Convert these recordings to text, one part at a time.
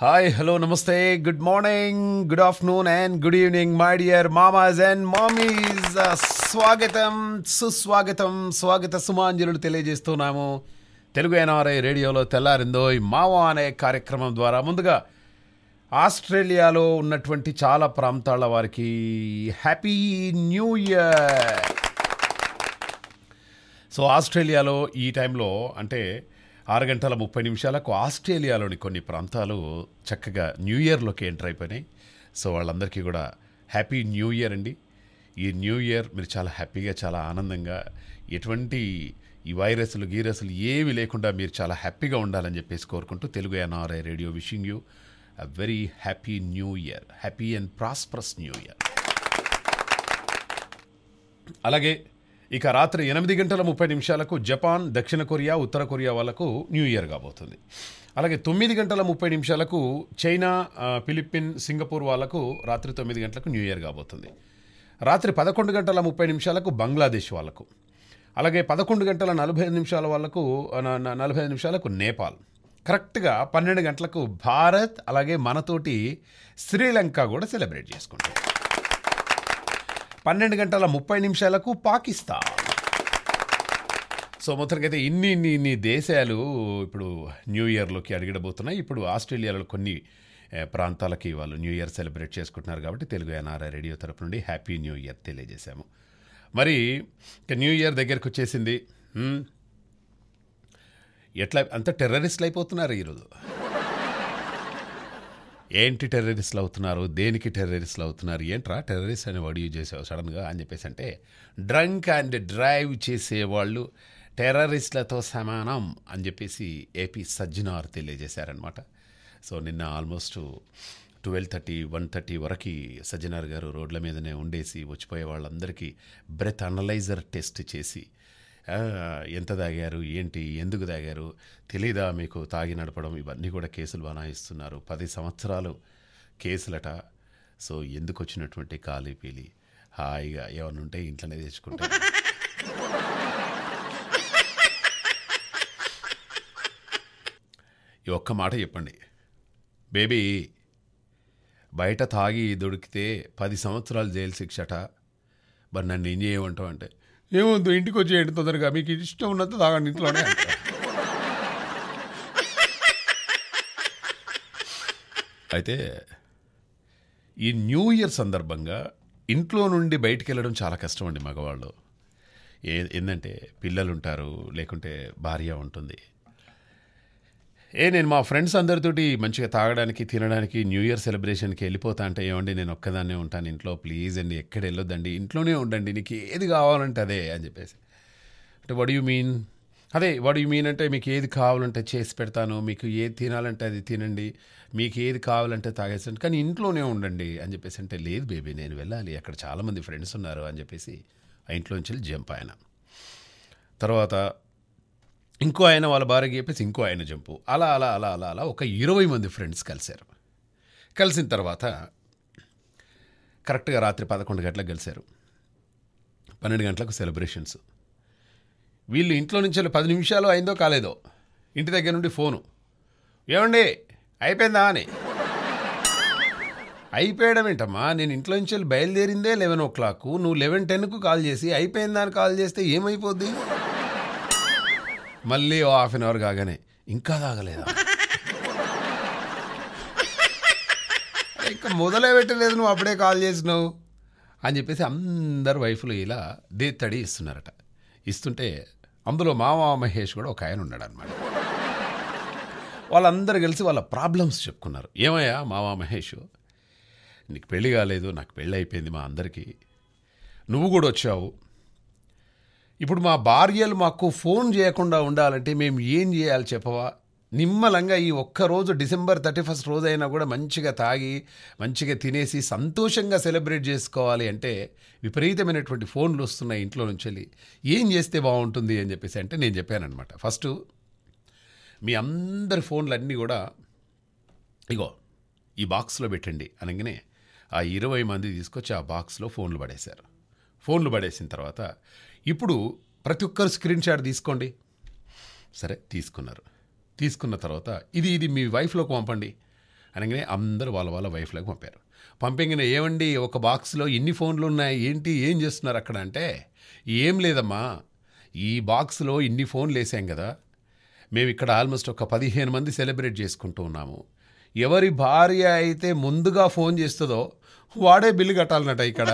Hi hello నమస్తే good morning good afternoon and good evening my dear మామాజ్ and mommies స్వాగతం సుస్వాగతం స్వాగత సుమాంజలుడు తెలియజేస్తున్నాము తెలుగు ఎన్ఆర్ఐ రేడియోలో తెల్లారిందో ఈ మావా అనే కార్యక్రమం ద్వారా ముందుగా ఆస్ట్రేలియాలో ఉన్నటువంటి చాలా ప్రాంతాల వారికి హ్యాపీ న్యూ ఇయర్ సో ఆస్ట్రేలియాలో ఈ టైంలో అంటే ఆరు గంటల ముప్పై నిమిషాలకు ఆస్ట్రేలియాలోని కొన్ని ప్రాంతాలు చక్కగా న్యూ ఇయర్లోకి ఎంటర్ అయిపోయినాయి సో వాళ్ళందరికీ కూడా హ్యాపీ న్యూ ఇయర్ అండి ఈ న్యూ ఇయర్ మీరు చాలా హ్యాపీగా చాలా ఆనందంగా ఎటువంటి ఈ వైరస్లు గీరస్లు ఏవి లేకుండా మీరు చాలా హ్యాపీగా ఉండాలని చెప్పేసి కోరుకుంటూ Telugu NRI radio wishing you a very happy new year happy and prosperous new year అలాగే ఇక రాత్రి ఎనిమిది గంటల ముప్పై నిమిషాలకు జపాన్ దక్షిణ కొరియా ఉత్తర కొరియా వాళ్ళకు న్యూ ఇయర్ కాబోతుంది అలాగే తొమ్మిది గంటల ముప్పై నిమిషాలకు చైనా ఫిలిప్పీన్ సింగపూర్ వాళ్ళకు రాత్రి తొమ్మిది గంటలకు న్యూ ఇయర్ కాబోతుంది రాత్రి పదకొండు గంటల ముప్పై నిమిషాలకు బంగ్లాదేశ్ వాళ్ళకు అలాగే పదకొండు గంటల నలభై నిమిషాల వాళ్ళకు నలభై ఐదు నిమిషాలకు నేపాల్ కరెక్ట్గా పన్నెండు గంటలకు భారత్ అలాగే మనతోటి శ్రీలంక కూడా సెలబ్రేట్ చేసుకుంటాం పన్నెండు గంటల ముప్పై నిమిషాలకు పాకిస్తాన్ సో మొత్తానికైతే ఇన్ని ఇన్ని ఇన్ని దేశాలు ఇప్పుడు న్యూ ఇయర్లోకి అడిగడబోతున్నాయి ఇప్పుడు ఆస్ట్రేలియాలో కొన్ని ప్రాంతాలకి వాళ్ళు న్యూ ఇయర్ సెలబ్రేట్ చేసుకుంటున్నారు కాబట్టి తెలుగు ఎన్ఆర్ఐ రేడియో తరపు నుండి హ్యాపీ న్యూ ఇయర్ తెలియజేశాము మరి న్యూ ఇయర్ దగ్గరకు వచ్చేసింది ఎట్లా అంత టెర్రరిస్ట్లు అయిపోతున్నారు ఈరోజు ఏంటి టెర్రరిస్ట్లు అవుతున్నారు దేనికి టెర్రరిస్ట్లు అవుతున్నారు ఏంట్రా టెర్రరిస్ట్ అని వాడు యూజ్ చేసావు సడన్గా అని చెప్పేసి అంటే డ్రంక్ అండ్ డ్రైవ్ చేసేవాళ్ళు టెర్రరిస్టులతో సమానం అని చెప్పేసి ఏపీ సజ్జనార్ తెలియజేశారనమాట సో నిన్న almost twelve thirty one thirty వరకు సజ్జనార్ గారు రోడ్ల మీదనే ఉండేసి వచ్చిపోయే వాళ్ళందరికీ బ్రెత్ అనలైజర్ టెస్ట్ చేసి ఎంత తాగారు ఏంటి ఎందుకు తాగారు తెలీదా మీకు తాగి నడపడం ఇవన్నీ కూడా కేసులు బనాయిస్తున్నారు పది సంవత్సరాలు కేసులట సో ఎందుకు వచ్చినటువంటి ఖాళీ పీలి హాయిగా ఏమైనా ఉంటే ఇంట్లోనే తెచ్చుకుంటా ఈ ఒక్క మాట చెప్పండి బేబీ బయట తాగి దొరికితే పది సంవత్సరాలు జైలు శిక్షట మరి నన్ను ఏం చేయమంటావు అంటే ఏముంది ఇంటికి వచ్చేయండి తొందరగా మీకు ఇష్టం ఉన్నంత తాగండి ఇంట్లోనే అయితే ఈ న్యూ ఇయర్ సందర్భంగా ఇంట్లో నుండి బయటికి వెళ్ళడం చాలా కష్టం అండి మగవాళ్ళు ఏ ఏంటంటే పిల్లలుంటారు లేకుంటే భార్య ఉంటుంది ఏ నేను మా ఫ్రెండ్స్ అందరితోటి మంచిగా తాగడానికి తినడానికి న్యూ ఇయర్ సెలబ్రేషన్కి వెళ్ళిపోతా అంటే ఏమండి నేను ఒక్కదాన్నే ఉంటాను ఇంట్లో ప్లీజ్ అండి ఎక్కడ వెళ్ళొద్దండి ఇంట్లోనే ఉండండి నీకు ఏది కావాలంటే అదే అని చెప్పేసి అంటే వడ్ యూ మీన్ అదే వడ్ యూ మీన్ అంటే మీకు ఏది కావాలంటే చేసి పెడతాను మీకు ఏది తినాలంటే అది తినండి మీకు ఏది కావాలంటే తాగేసండి కానీ ఇంట్లోనే ఉండండి అని చెప్పేసి అంటే లేదు బేబీ నేను వెళ్ళాలి అక్కడ చాలామంది ఫ్రెండ్స్ ఉన్నారు అని చెప్పేసి ఆ ఇంట్లోంచి జంప్ ఆయన తర్వాత ఇంకో ఆయన వాళ్ళ భార్య చెప్పేసి ఇంకో ఆయన జంపు అలా అలా అలా అలా అలా ఒక ఇరవై మంది ఫ్రెండ్స్ కలిశారు కలిసిన తర్వాత కరెక్ట్గా రాత్రి పదకొండు గంటలకు కలిశారు పన్నెండు గంటలకు సెలబ్రేషన్స్ వీళ్ళు ఇంట్లో నుంచి పది నిమిషాలు అయిందో కాలేదో ఇంటి దగ్గర నుండి ఫోను ఏమండి అయిపోయిందా అని అయిపోయడం ఏంటమ్మా నేను ఇంట్లో నుంచి బయలుదేరిందే లెవెన్ ఓ క్లాక్ నువ్వు లెవెన్ టెన్కు కాల్ చేసి అయిపోయిందా అని కాల్ చేస్తే ఏమైపోద్ది మళ్ళీ ఓ హాఫ్ అన్ అవర్ కాగానే ఇంకా తాగలేదా ఇంకా మొదలే పెట్టలేదు నువ్వు అప్పుడే కాల్ చేసినావు అని చెప్పేసి అందరు వైఫ్లు ఇలా దే తడి ఇస్తున్నారట ఇస్తుంటే అందులో మామ మహేష్ కూడా ఒక ఆయన ఉన్నాడు అనమాట వాళ్ళందరూ కలిసి వాళ్ళ ప్రాబ్లమ్స్ చెప్పుకున్నారు ఏమయ్యా మావా మహేష్ నీకు పెళ్ళి కాలేదు నాకు పెళ్ళి అయిపోయింది మా అందరికీ నువ్వు కూడా వచ్చావు ఇప్పుడు మా భార్యలు మాకు ఫోన్ చేయకుండా ఉండాలంటే మేము ఏం చేయాలి చెప్పవా నిమ్మలంగా ఈ ఒక్కరోజు డిసెంబర్ థర్టీ ఫస్ట్ రోజైనా కూడా మంచిగా తాగి మంచిగా తినేసి సంతోషంగా సెలబ్రేట్ చేసుకోవాలి అంటే విపరీతమైనటువంటి ఫోన్లు వస్తున్నాయి ఇంట్లో నుంచి వెళ్ళి ఏం చేస్తే బాగుంటుంది అని చెప్పేసి అంటే నేను చెప్పానమాట ఫస్ట్ మీ అందరి ఫోన్లన్నీ కూడా ఇగో ఈ బాక్స్లో పెట్టండి అనగానే ఆ ఇరవై మంది తీసుకొచ్చి ఆ బాక్స్లో ఫోన్లు పడేశారు ఫోన్లు పడేసిన తర్వాత ఇప్పుడు ప్రతి ఒక్కరు స్క్రీన్ షాట్ తీసుకోండి సరే తీసుకున్నారు తీసుకున్న తర్వాత ఇది ఇది మీ వైఫ్లోకి పంపండి అనగానే అందరూ వాళ్ళ వాళ్ళ వైఫ్లోకి పంపారు పంపింగానే ఏమండి ఒక బాక్స్లో ఎన్ని ఫోన్లు ఉన్నాయి ఏంటి ఏం చేస్తున్నారు అక్కడ అంటే ఏం లేదమ్మా ఈ బాక్స్లో ఇన్ని ఫోన్లు వేసాం కదా మేము ఇక్కడ ఆల్మోస్ట్ ఒక పదిహేను మంది సెలబ్రేట్ చేసుకుంటూ ఉన్నాము ఎవరి భార్య అయితే ముందుగా ఫోన్ చేస్తుందో వాడే బిల్లు కట్టాలన్నట ఇక్కడ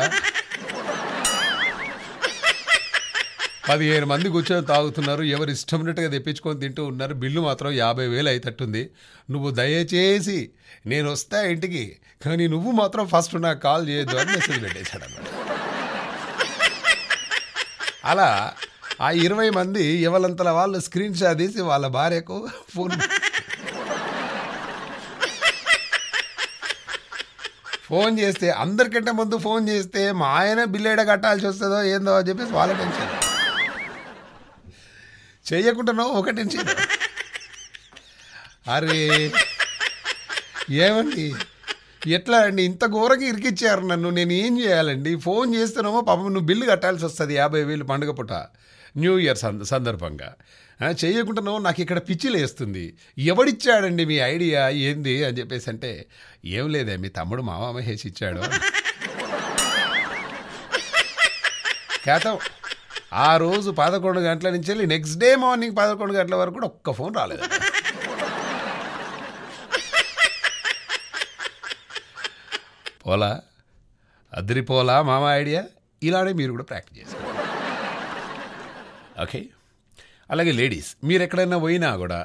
పదిహేను మంది కూర్చొని తాగుతున్నారు ఎవరు ఇష్టం ఉన్నట్టుగా తెప్పించుకొని తింటూ ఉన్నారు బిల్లు మాత్రం యాభై వేలు అయితట్టుంది నువ్వు దయచేసి నేను వస్తా ఇంటికి కానీ నువ్వు మాత్రం ఫస్ట్ నాకు కాల్ చేయొద్దు అని మెసేజ్ పెట్టేశాడు అన్నమాట అలా ఆ ఇరవై మంది ఎవరంతల వాళ్ళు స్క్రీన్ షాట్ తీసి వాళ్ళ భార్యకు ఫోన్ ఫోన్ చేస్తే అందరికంటే ముందు ఫోన్ చేస్తే మా ఆయన బిల్లేడ కట్టాల్సి వస్తుందో ఏందో అని చెప్పేసి వాళ్ళ టెన్షన్ చేయకుండా ఒకటి నుంచి అరే ఏమండి ఎట్లా అండి ఇంత ఘోరగా ఇరికిచ్చారు నన్ను నేను ఏం చేయాలండి ఫోన్ చేస్తున్నామో పాపం నువ్వు బిల్లు కట్టాల్సి వస్తుంది యాభై వేలు పండుగ పూట న్యూ ఇయర్ సంద సందర్భంగా చేయకుండానో నాకు ఇక్కడ పిచ్చిలు వేస్తుంది ఎవడిచ్చాడండి మీ ఐడియా ఏంది అని చెప్పేసి అంటే ఏం లేదే మీ తమ్ముడు మామ ఇచ్చాడు కేతం ఆ రోజు పదకొండు గంటల నుంచి వెళ్ళి నెక్స్ట్ డే మార్నింగ్ పదకొండు గంటల వరకు కూడా ఒక్క ఫోన్ రాలేదు పోలా అదిరిపోలా మామ ఐడియా ఇలానే మీరు కూడా ప్రాక్టీస్ చేస్తారు ఓకే అలాగే లేడీస్ మీరు ఎక్కడైనా పోయినా కూడా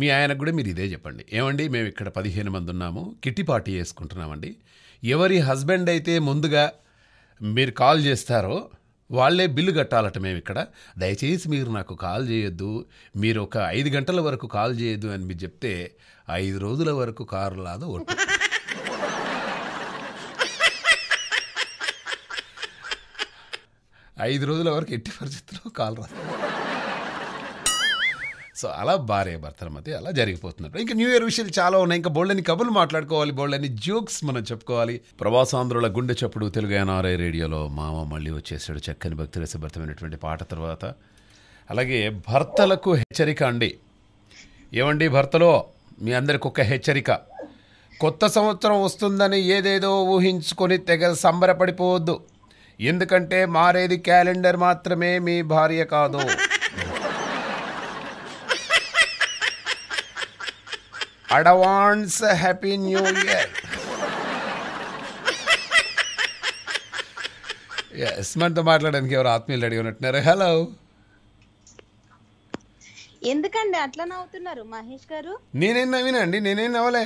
మీ ఆయనకు కూడా మీరు ఇదే చెప్పండి ఏమండి మేము ఇక్కడ పదిహేను మంది ఉన్నాము కిట్టి పార్టీ చేసుకుంటున్నామండి ఎవరి హస్బెండ్ అయితే ముందుగా మీరు కాల్ చేస్తారో వాళ్లే బిల్లు కట్టాలట మేము ఇక్కడ దయచేసి మీరు నాకు కాల్ చేయొద్దు మీరు ఒక ఐదు గంటల వరకు కాల్ చేయొద్దు అని మీరు చెప్తే ఐదు రోజుల వరకు కారు లాదు ఒట్టు ఐదు రోజుల వరకు ఎట్టి పరిస్థితుల్లో కాల్ రాదు సో అలా భార్య భర్తల మధ్య అలా జరిగిపోతున్నారు ఇంకా న్యూ ఇయర్ విషయాలు చాలా ఉన్నాయి ఇంకా బోల్డని కబుర్లు మాట్లాడుకోవాలి బోల్డని జోక్స్ మనం చెప్పుకోవాలి ప్రవాసాంధ్రుల గుండె చప్పుడు తెలుగు ఎన్ఆర్ఐ రేడియోలో మామ మళ్ళీ వచ్చేసాడు చక్కని భక్తి రసభరితమైనటువంటి పాట తర్వాత అలాగే భర్తలకు హెచ్చరిక అండి ఏమండి భర్తలో మీ అందరికి ఒక హెచ్చరిక కొత్త సంవత్సరం వస్తుందని ఏదేదో ఊహించుకొని తెగ సంబరపడిపోవద్దు ఎందుకంటే మారేది క్యాలెండర్ మాత్రమే మీ భార్య కాదు అడవాన్స్ హ్యాపీ న్యూ ఇయర్ ఎస్ మాట్లాడడానికి ఎవరు ఆత్మీయులు అడిగి ఉన్నట్టున్నారు హలో ఎందుకండి అట్లా నవ్వుతున్నారు మహేష్ గారు నేనేం నవ్వినండి నేనేం నవ్వలే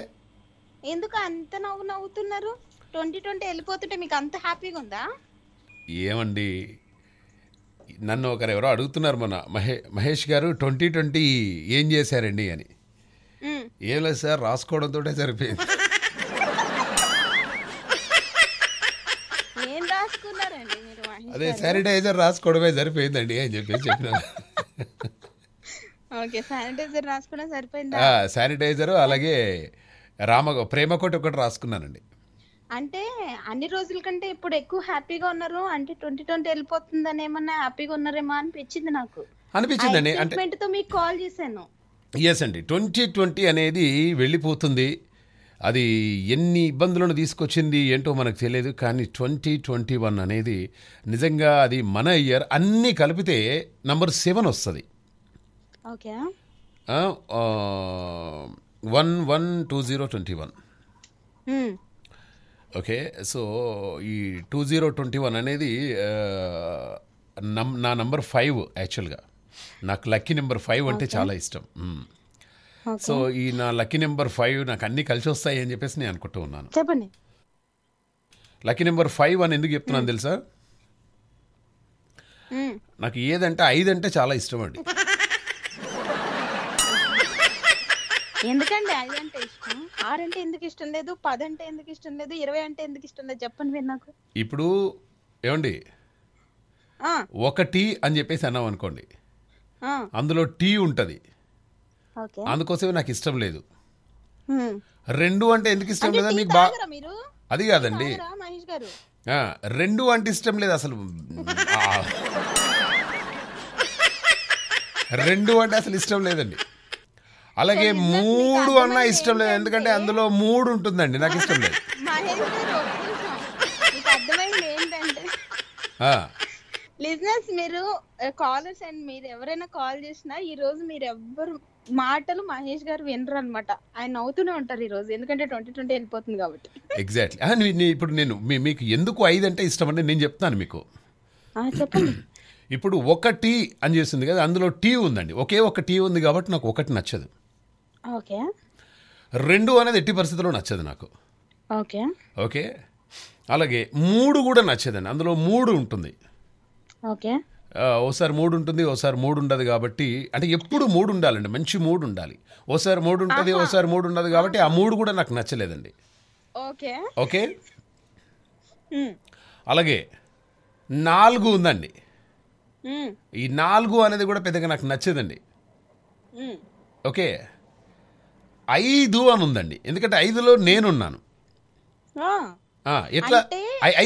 ఎందుకు అంత నవ్వు నవ్వుతున్నారు ట్వంటీ ట్వంటీ వెళ్ళిపోతుంటే మీకు అంత హ్యాపీగా ఉందా ఏమండి నన్ను ఒకరు ఎవరో అడుగుతున్నారు మొన్న మహే మహేష్ గారు ట్వంటీ ట్వంటీ ఏం చేశారండి అని ఏం లేదు సార్ రాసుకోవడంతోటే సరిపోయింది అదే శానిటైజర్ రాసుకోవడమే సరిపోయిందండి అని చెప్పేసి చెప్పిన శానిటైజర్ సరిపోయిందా శానిటైజర్ అలాగే రామ ప్రేమకోటి ఒకటి రాసుకున్నానండి అంటే అన్ని రోజుల కంటే ఇప్పుడు ఎక్కువ హ్యాపీగా ఉన్నారు అంటే ట్వంటీ ట్వంటీ వెళ్ళిపోతుందని ఏమన్నా హ్యాపీగా ఉన్నారేమో అనిపించింది నాకు అనిపించిందండి అంటే మీకు కాల్ చేశాను ఎస్ అండి ట్వంటీ ట్వంటీ అనేది వెళ్ళిపోతుంది అది ఎన్ని ఇబ్బందులను తీసుకొచ్చింది ఏంటో మనకు తెలియదు కానీ ట్వంటీ ట్వంటీ వన్ అనేది నిజంగా అది మన ఇయర్ అన్నీ కలిపితే నంబర్ సెవెన్ వస్తుంది okay one one two zero twenty one okay so ఈ టూ జీరో ట్వంటీ వన్ అనేది నా నంబర్ ఫైవ్ యాక్చువల్గా నాకు లక్కీ నెంబర్ ఫైవ్ అంటే చాలా ఇష్టం సో ఈ నా లక్కీ నెంబర్ ఫైవ్ నాకు అన్ని కలిసి వస్తాయి అని చెప్పేసి నేను అనుకుంటూ ఉన్నాను చెప్పండి లక్కీ నెంబర్ ఫైవ్ అని ఎందుకు చెప్తున్నాను తెలుసా నాకు ఏదంటే ఐదు అంటే చాలా ఇష్టం అండి ఎందుకండి ఐదు అంటే ఇష్టం ఆరు అంటే ఎందుకు ఇష్టం లేదు పది అంటే ఎందుకు ఇష్టం లేదు ఇరవై అంటే ఎందుకు ఇష్టం లేదు చెప్పండి నాకు ఇప్పుడు ఏమండి ఒకటి అని చెప్పేసి అన్నాం అనుకోండి అందులో టీ ఉంటుంది అందుకోసమే నాకు ఇష్టం లేదు రెండు అంటే ఎందుకు ఇష్టం లేదా మీకు బాగా అది కాదండి రెండు అంటే ఇష్టం లేదు అసలు రెండు అంటే అసలు ఇష్టం లేదండి అలాగే మూడు అన్నా ఇష్టం లేదు ఎందుకంటే అందులో మూడు ఉంటుందండి నాకు ఇష్టం లేదు లిజినెస్ మీరు కాలర్స్ uh, అండ్ మీరు ఎవరైనా కాల్ చేసినా ఈ రోజు మీరు ఎవ్వరు మాటలు మహేష్ గారు వినరు అనమాట ఆయన అవుతూనే ఉంటారు ఈ రోజు ఎందుకంటే ట్వంటీ ట్వంటీ వెళ్ళిపోతుంది కాబట్టి ఎగ్జాక్ట్లీ ఇప్పుడు నేను మీకు ఎందుకు ఐదు అంటే ఇష్టం అంటే నేను చెప్తాను మీకు చెప్పండి ఇప్పుడు ఒక టీ అని చేస్తుంది కదా అందులో టీ ఉందండి ఒకే ఒక టీ ఉంది కాబట్టి నాకు ఒకటి నచ్చదు ఓకే రెండు అనేది ఎట్టి పరిస్థితుల్లో నచ్చదు నాకు ఓకే ఓకే అలాగే మూడు కూడా నచ్చదండి అందులో మూడు ఉంటుంది ఓకే ఓసారి మూడు ఉంటుంది ఓసారి మూడు ఉండదు కాబట్టి అంటే ఎప్పుడు మూడు ఉండాలండి మంచి మూడు ఉండాలి ఓసారి మూడు ఉంటుంది ఓసారి మూడు ఉండదు కాబట్టి ఆ మూడు కూడా నాకు నచ్చలేదండి ఓకే ఓకే అలాగే నాలుగు ఉందండి ఈ నాలుగు అనేది కూడా పెద్దగా నాకు నచ్చదండి ఓకే ఐదు అని ఉందండి ఎందుకంటే ఐదులో నేనున్నాను ఎట్లా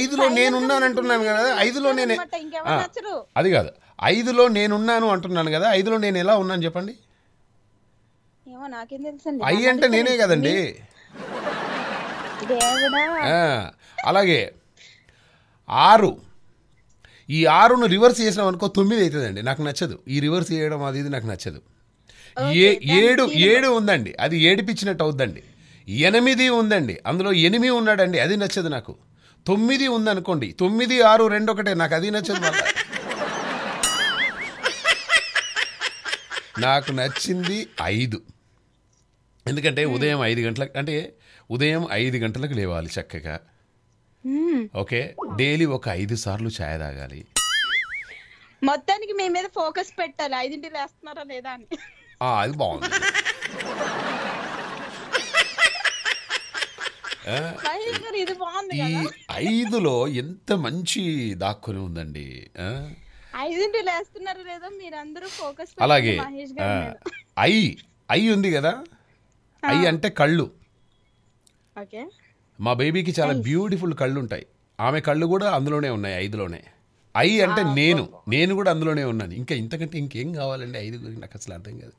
ఐదులో నేనున్నాను అంటున్నాను కదా ఐదులో నేనే అది కాదు ఐదులో నేనున్నాను అంటున్నాను కదా ఐదులో నేను ఎలా ఉన్నాను చెప్పండి ఐ అంటే నేనే కదండి అలాగే ఆరు ఈ ఆరును రివర్స్ చేసినాం అనుకో తొమ్మిది అవుతుందండి నాకు నచ్చదు ఈ రివర్స్ చేయడం అది ఇది నాకు నచ్చదు ఏ ఏడు ఏడు ఉందండి అది ఏడిపించినట్టు అవుద్దండి ఎనిమిది ఉందండి అందులో ఎనిమిది ఉన్నాడండి అది నచ్చదు నాకు తొమ్మిది ఉందనుకోండి తొమ్మిది ఆరు రెండు ఒకటే నాకు అది నచ్చదు మళ్ళీ నాకు నచ్చింది ఐదు ఎందుకంటే ఉదయం ఐదు గంటలకు అంటే ఉదయం ఐదు గంటలకు లేవాలి చక్కగా ఓకే డైలీ ఒక ఐదు సార్లు ఛాయ్ తాగాలి మొత్తానికి మీ మీద ఫోకస్ పెట్టాలి ఐదింటి లేస్తున్నారా లేదా అని అది బాగుంది ఈ ఐదులో ఎంత మంచి దాక్కుని ఉందండి అలాగే ఐ ఐ ఉంది కదా ఐ అంటే కళ్ళు మా బేబీకి చాలా బ్యూటిఫుల్ కళ్ళు ఉంటాయి ఆమె కళ్ళు కూడా అందులోనే ఉన్నాయి ఐదులోనే ఐ అంటే నేను నేను కూడా అందులోనే ఉన్నాను ఇంకా ఇంతకంటే ఇంకేం కావాలండి ఐదు గురించి నాకు అసలు అర్థం కాదు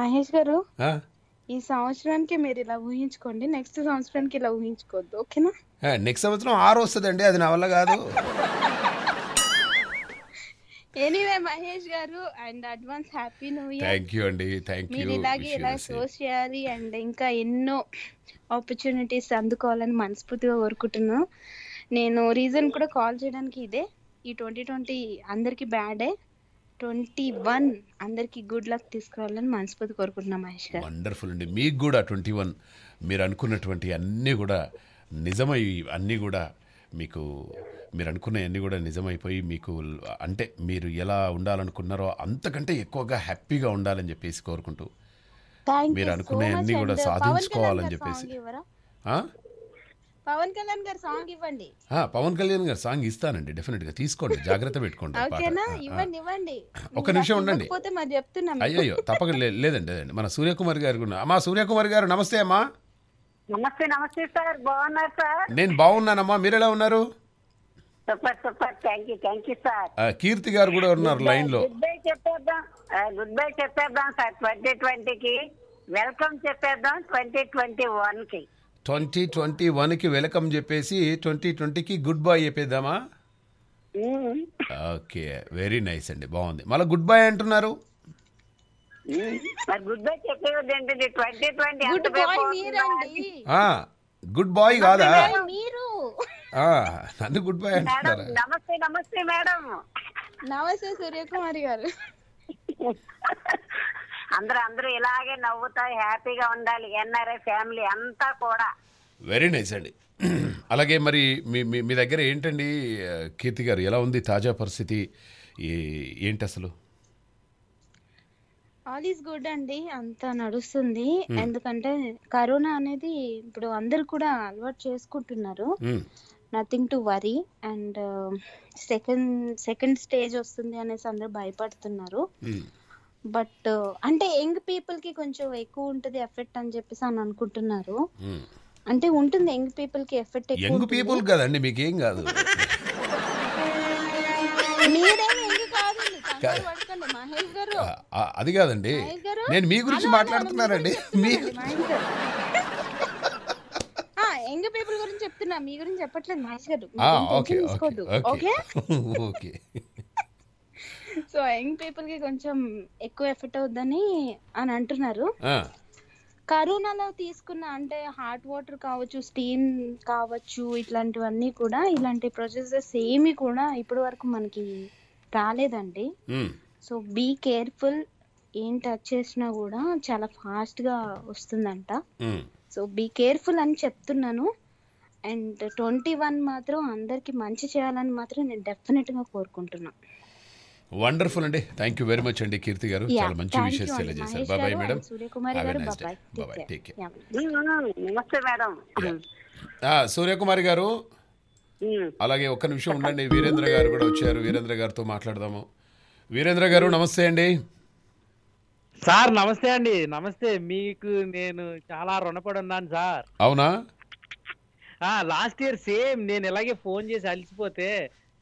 మహేష్ గారు ఈ సంవత్సరానికి మీరు ఇలా ఊహించుకోండి నెక్స్ట్ సంవత్సరానికి ఇలా ఊహించుకోవద్దు ఓకేనా నెక్స్ట్ సంవత్సరం ఆరు వస్తుందండి అది నా వల్ల కాదు ఎనీవే మహేష్ గారు and advance happy new year thank you అండి థ్యాంక్ యూ మీరు ఇలాగే ఇలా సోర్స్ చేయాలి అండ్ ఇంకా ఎన్నో ఆపర్చునిటీస్ అందుకోవాలని మనస్ఫూర్తిగా కోరుకుంటున్నాను నేను రీజన్ కూడా కాల్ చేయడానికి ఇదే ఈ ట్వంటీ ట్వంటీ అందరికీ బ్యాడే ట్వంటీ వన్ అందరికి గుడ్ లక్ తీసుకురావాలని మనస్ఫూర్తి కోరుకుంటున్నాం మహేష్ గారు వండర్ఫుల్ అండి మీకు కూడా ట్వంటీ వన్ మీరు అనుకున్నటువంటి అన్నీ కూడా నిజమై అన్నీ కూడా మీకు మీరు అనుకున్నవన్నీ కూడా నిజమైపోయి మీకు అంటే మీరు ఎలా ఉండాలనుకున్నారో అంతకంటే ఎక్కువగా హ్యాపీగా ఉండాలని చెప్పేసి కోరుకుంటూ మీరు అనుకున్నవన్నీ కూడా uh, సాధించుకోవాలని చెప్పేసి పవన్ కళ్యాణ్ గారి సాంగ్ ఇవ్వండి పవన్ కళ్యాణ్ గారి సాంగ్ ఇస్తానండి డెఫినెట్ గా తీసుకోండి జాగ్రత్త పెట్టుకోండి ఓకేనా ఇవ్వండి ఇవ్వండి ఒక నిమిషం ఉండండి పోతే మరి చెప్తున్నాం అయ్యో తప్పక లేదండి లేదండి మన సూర్యకుమార్ గారు అమ్మా సూర్యకుమార్ గారు నమస్తే అమ్మా నమస్తే నమస్తే సార్ బాగున్నారు సార్ నేను బాగున్నానమ్మా మీరు ఎలా ఉన్నారు super super thank you thank you sir Keerthi గారు కూడా ఉన్నారు లైన్ లో గుడ్ బై చెప్పేద్దాం గుడ్ బై చెప్పేద్దాం సార్ ట్వంటీ ట్వంటీకి వెల్కమ్ చెప్పేద్దాం ట్వంటీ ట్వంటీ వన్ కి ట్వంటీ ట్వంటీ వన్కి వెల్కమ్ చెప్పేసి ట్వంటీ ట్వంటీకి గుడ్ బాయ్ చెప్పేద్దామా ఓకే వెరీ నైస్ అండి బాగుంది మళ్ళీ గుడ్ బాయ్ అంటున్నారు గుడ్ బాయ్ కాదా నన్ను గుడ్ బాయ్ అంటున్నారు నమస్తే నమస్తే మేడం నమస్తే సూర్యకుమారి గారు అందరూ అందరూ ఇలాగే నవ్వుతా హ్యాపీగా ఉండాలి ఎన్ఆర్ఐ ఫ్యామిలీ అంతా కూడా వెరీ నైస్ అండి అలాగే మరి మీ మీ దగ్గర ఏంటండి కీర్తి గారు ఎలా ఉంది తాజా పరిస్థితి ఏంటి అసలు ఆల్ ఈస్ గుడ్ అండి అంత నడుస్తుంది hmm. ఎందుకంటే కరోనా అనేది ఇప్పుడు అందరు కూడా అలవాటు చేసుకుంటున్నారు nothing to worry and second second stage వస్తుంది అనేసి అందరు భయపడుతున్నారు hmm. బట్ అంటే యంగ్ పీపుల్ కి కొంచెం ఎక్కువ ఉంటుంది ఎఫెక్ట్ అని చెప్పేసి అని అనుకుంటున్నారు అంటే ఉంటుంది యంగ్ పీపుల్ కి ఎఫెక్ట్ యంగ్ పీపుల్ కదండి మీకు ఏం కాదు అది కాదండి నేను మీ గురించి మాట్లాడుతున్నానండి యంగ్ పీపుల్ గురించి చెప్తున్నా మీ గురించి చెప్పట్లేదు మహేష్ గారు okay okay okay so young people కి కొంచెం ఎక్కువ ఎఫెక్ట్ అవుద్దని అని అంటున్నారు కరోనాలో తీసుకున్న అంటే హాట్ వాటర్ కావచ్చు స్టీమ్ కావచ్చు ఇట్లాంటివన్నీ కూడా ఇలాంటి ప్రొసెసెస్ ఏమి కూడా ఇప్పటి వరకు మనకి రాలేదండి సో బీ కేర్ఫుల్ ఏం టచ్ చేసినా కూడా చాలా ఫాస్ట్ గా వస్తుందంట సో బీ కేర్ఫుల్ అని చెప్తున్నాను అండ్ ట్వంటీ వన్ మాత్రం అందరికి మంచి చేయాలని మాత్రం నేను డెఫినెట్ గా కోరుకుంటున్నాను వండర్ఫుల్ అండి థ్యాంక్ యూ వెరీ మచ్ అండి కీర్తి గారు చాలా మంచి విషయాలు తెలియజేశారు బాబాయ్ మేడం mm, ah, సూర్యకుమారి గారు mm. అలాగే ఒక్క నిమిషం ఉండండి వీరేంద్ర గారు కూడా వచ్చారు వీరేంద్ర గారితో మాట్లాడదాము వీరేంద్ర గారు నమస్తే అండి సార్ నమస్తే అండి నమస్తే మీకు నేను చాలా రుణపడి ఉన్నాను సార్ అవునా లాస్ట్ ఇయర్ సేమ్ నేను ఇలాగే ఫోన్ చేసి అలిసిపోతే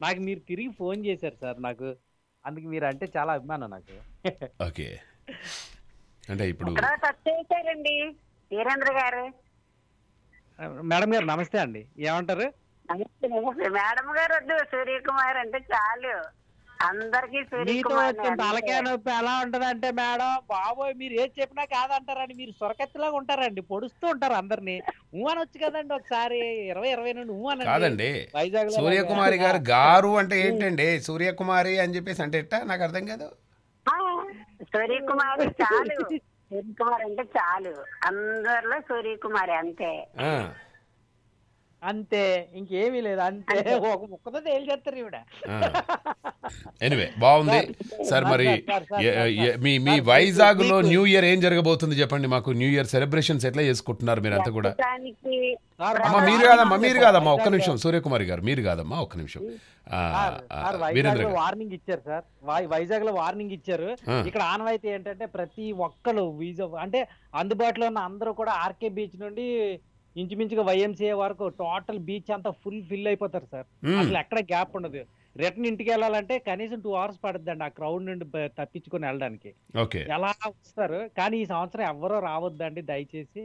నాకు మీరు తిరిగి ఫోన్ చేశారు సార్ నాకు అందుకు మీరు అంటే చాలా అభిమానం నాకు ఓకే అంటే ఇప్పుడు చేశారండి వీరేంద్ర గారు మేడం గారు నమస్తే అండి ఏమంటారు మేడం గారు వద్దు సూర్యకుమార్ అంటే చాలు అందరికీ మీతో వచ్చిన తలకే నొప్పి ఎలా ఉంటదంటే మేడం బాబోయ్ మీరు ఏది చెప్పినా కాదంటారండి మీరు సొరకత్తిలాగా ఉంటారండి పొడుస్తూ ఉంటారు అందరిని అని వచ్చు కదండి ఒకసారి ఇరవై ఇరవై నుండి అని కాదండి వైజాగ్ సూర్యకుమారి గారు గారు అంటే ఏంటండి సూర్యకుమారి అని చెప్పేసి అంటే ఎట్టా నాకు అర్థం కాదు సూర్యకుమారి చాలు సూర్యకుమారి అంటే చాలు అందరిలో సూర్యకుమారి అంతే అంతే ఇంకేమీ లేదు అంతే ఒక ముక్కతో తేల్చేస్తారు ఇవిడ ఎనివే బాగుంది సార్ మరి మీ మీ వైజాగ్ లో న్యూ ఇయర్ ఏం జరగబోతుంది చెప్పండి మాకు న్యూ ఇయర్ సెలబ్రేషన్స్ ఎట్లా చేసుకుంటున్నారు మీరు అంతా కూడా అమ్మా మీరు కాదమ్మా మీరు కాదమ్మా ఒక్క నిమిషం సూర్యకుమారి గారు మీరు కాదమ్మా ఒక్క నిమిషం వీరేంద్ర వార్నింగ్ ఇచ్చారు సార్ వైజాగ్ లో వార్నింగ్ ఇచ్చారు ఇక్కడ ఆనవాయితీ ఏంటంటే ప్రతి ఒక్కరు వీజా అంటే అందుబాటులో ఉన్న అందరూ కూడా ఆర్కే బీచ్ నుండి ఇంచుమించుగా వైఎంసీఏ వరకు టోటల్ బీచ్ అంతా ఫుల్ ఫిల్ అయిపోతారు సార్ అసలు ఎక్కడ గ్యాప్ ఉండదు రిటర్న్ ఇంటికి వెళ్ళాలంటే కనీసం టూ అవర్స్ అండి ఆ క్రౌడ్ నుండి తప్పించుకొని వెళ్ళడానికి ఎలా వస్తారు కానీ ఈ సంవత్సరం ఎవరో రావద్దండి దయచేసి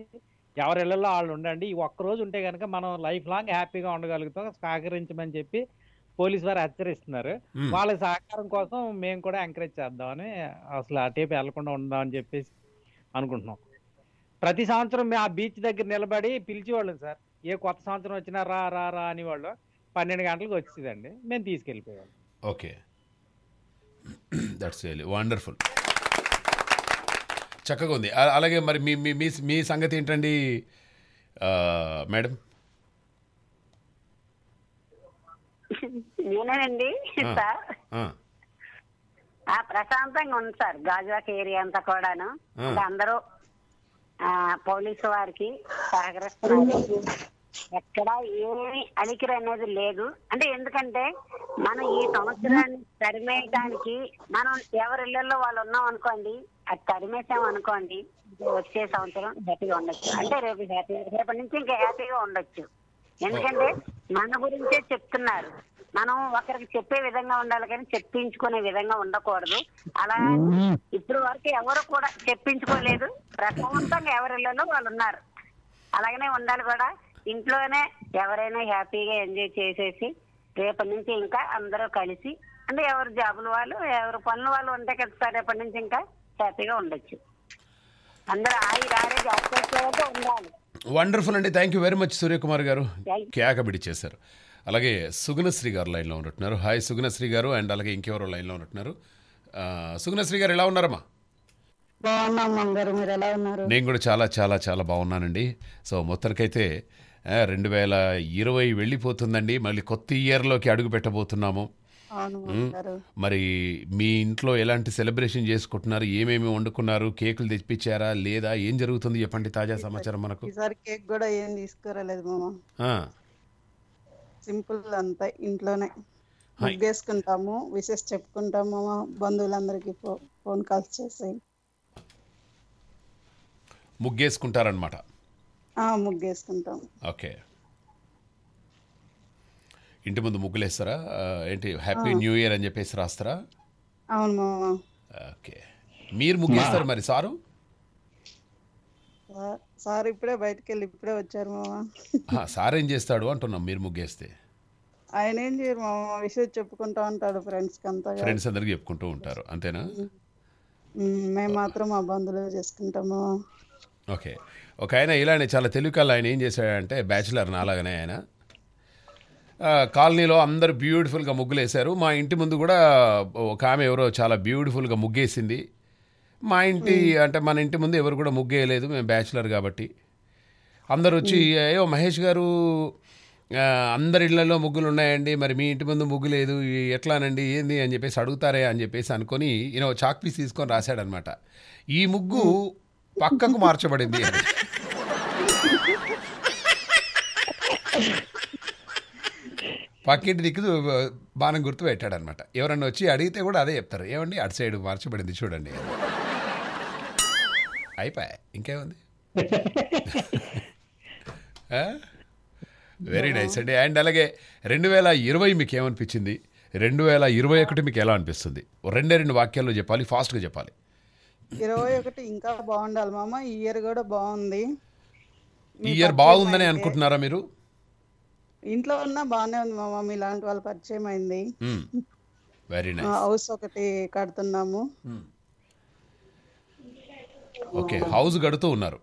ఎవరి వెళ్ళాలో వాళ్ళు ఉండండి ఈ రోజు ఉంటే కనుక మనం లైఫ్ లాంగ్ హ్యాపీగా ఉండగలుగుతాం సహకరించమని చెప్పి పోలీసు వారు హెచ్చరిస్తున్నారు వాళ్ళ సహకారం కోసం మేము కూడా ఎంకరేజ్ చేద్దామని అసలు ఆ టేపు వెళ్లకుండా ఉందామని చెప్పేసి అనుకుంటున్నాం ప్రతి సంవత్సరం మేము ఆ బీచ్ దగ్గర నిలబడి పిలిచేవాళ్ళం సార్ ఏ కొత్త సంవత్సరం వచ్చినా రా రా రా అనేవాళ్ళు పన్నెండు గంటలకు వచ్చేదండి మేము తీసుకెళ్ళిపోయేవాళ్ళం ఓకే దట్స్ రియలీ వండర్ఫుల్ చక్కగా ఉంది అలాగే మరి మీ మీ మీ సంగతి ఏంటండి మేడం నేనేనండి సార్ ప్రశాంతంగా ఉంది సార్ గాజువాక ఏరియా అంతా కూడాను అందరూ పోలీసు వారికి సహకరిస్తున్నారు ఎక్కడ ఏమి అలికిరి అనేది లేదు అంటే ఎందుకంటే మనం ఈ సంవత్సరాన్ని తరిమేయటానికి మనం ఎవరి ఇళ్లలో వాళ్ళు ఉన్నాం అనుకోండి అది తరిమేసాం అనుకోండి వచ్చే సంవత్సరం హ్యాపీగా ఉండొచ్చు అంటే రేపు హ్యాపీ రేపటి నుంచి ఇంకా హ్యాపీగా ఉండొచ్చు ఎందుకంటే మన గురించే చెప్తున్నారు మనం ఒకరికి చెప్పే విధంగా ఉండాలి కానీ చెప్పించుకునే విధంగా ఉండకూడదు అలా ఇప్పుడు వరకు ఎవరు కూడా చెప్పించుకోలేదు ప్రశాంతంగా ఎవరిళ్ళలో వాళ్ళు ఉన్నారు అలాగనే ఉండాలి కూడా ఇంట్లోనే ఎవరైనా హ్యాపీగా ఎంజాయ్ చేసేసి రేపటి నుంచి ఇంకా అందరూ కలిసి అంటే ఎవరు జాబులు వాళ్ళు ఎవరు పనులు వాళ్ళు ఉంటే కదా సార్ రేపటి నుంచి ఇంకా హ్యాపీగా ఉండొచ్చు అందరూ ఆయుర ఉండాలి వండర్ఫుల్ అండి thank you very much Suryakumar గారు బిడి చేశారు అలాగే సుగుణశ్రీ గారు లైన్లో ఉన్నట్టున్నారు హాయ్ సుగుణశ్రీ గారు అండ్ అలాగే ఇంకెవరో లైన్లో ఉంటున్నారు సుగుణశ్రీ గారు ఎలా ఉన్నారమ్మా నేను కూడా చాలా చాలా చాలా బాగున్నానండి సో మొత్తానికైతే రెండు వేల ఇరవై వెళ్ళిపోతుందండి మళ్ళీ కొత్త ఇయర్లోకి అడుగు పెట్టబోతున్నాము మరి మీ ఇంట్లో ఎలాంటి సెలబ్రేషన్ చేసుకుంటున్నారు ఏమేమి వండుకున్నారు కేకులు తెప్పించారా లేదా ఏం జరుగుతుంది చెప్పండి తాజా సమాచారం మనకు కేక్ కూడా ఏం తీసుకురాలేదు సింపుల్ అంతా ఇంట్లోనే ముగ్గేసుకుంటాము విషెస్ చెప్పుకుంటాము బంధువులందరికీ ఫోన్ కాల్స్ చేసి ముగ్గేసుకుంటారనమాట ముగ్గేసుకుంటాం ఓకే ఇంటి ముందు ముగ్గులేస్తారా ఏంటి హ్యాపీ న్యూ ఇయర్ అని చెప్పేసి రాస్తారా అవును ఓకే మీరు ముగ్గేస్తారు మరి సారు సార్ ఇప్పుడే బయటకు వెళ్ళి ఇప్పుడే వచ్చారు మామ సార్ ఏం చేస్తాడు అంటున్నాం మీరు ముగ్గేస్తే ఆయన ఏం చేయరు మామ విషయం చెప్పుకుంటా ఉంటాడు ఫ్రెండ్స్ అంతా ఫ్రెండ్స్ అందరికీ చెప్పుకుంటూ ఉంటారు అంతేనా మేము మాత్రం మా బంధువులు చేసుకుంటాము ఓకే ఒక ఆయన ఇలానే చాలా తెలివికల్ ఆయన ఏం చేశాడంటే బ్యాచిలర్ నాలాగనే ఆయన కాలనీలో అందరు బ్యూటిఫుల్గా ముగ్గులు వేశారు మా ఇంటి ముందు కూడా ఒక ఆమె ఎవరో చాలా బ్యూటిఫుల్గా ముగ్గేసింది మా ఇంటి అంటే మన ఇంటి ముందు ఎవరు కూడా ముగ్గేయలేదు మేము బ్యాచిలర్ కాబట్టి అందరు వచ్చి అయ్యో మహేష్ గారు అందరి ఇళ్లలో ముగ్గులు ఉన్నాయండి మరి మీ ఇంటి ముందు ముగ్గు లేదు ఎట్లానండి ఏంది అని చెప్పేసి అడుగుతారే అని చెప్పేసి అనుకొని ఈయన చాక్ పీస్ తీసుకొని రాశాడనమాట ఈ ముగ్గు పక్కకు మార్చబడింది పక్కింటి దిక్కు బాణం గుర్తు పెట్టాడనమాట ఎవరన్నా వచ్చి అడిగితే కూడా అదే చెప్తారు ఏమండి అటు సైడ్ మార్చబడింది చూడండి అయిపోయా ఇంకేముంది వెరీ నైస్ అండి అండ్ అలాగే రెండు వేల ఇరవై మీకు ఏమనిపించింది రెండు వేల ఇరవై ఒకటి మీకు ఎలా అనిపిస్తుంది రెండే రెండు వాక్యాల్లో చెప్పాలి ఫాస్ట్గా చెప్పాలి ఇరవై ఒకటి ఇంకా బాగుండాలి మామ ఈ ఇయర్ కూడా బాగుంది ఈ ఇయర్ బాగుందని అనుకుంటున్నారా మీరు ఇంట్లో ఉన్నా బాగానే ఉంది మామ మీ లాంటి వాళ్ళ పరిచయం అయింది వెరీ hmm. నైస్ హౌస్ ఒకటి కడుతున్నాము hmm. ఓకే హౌస్ గడుతూ ఉన్నారు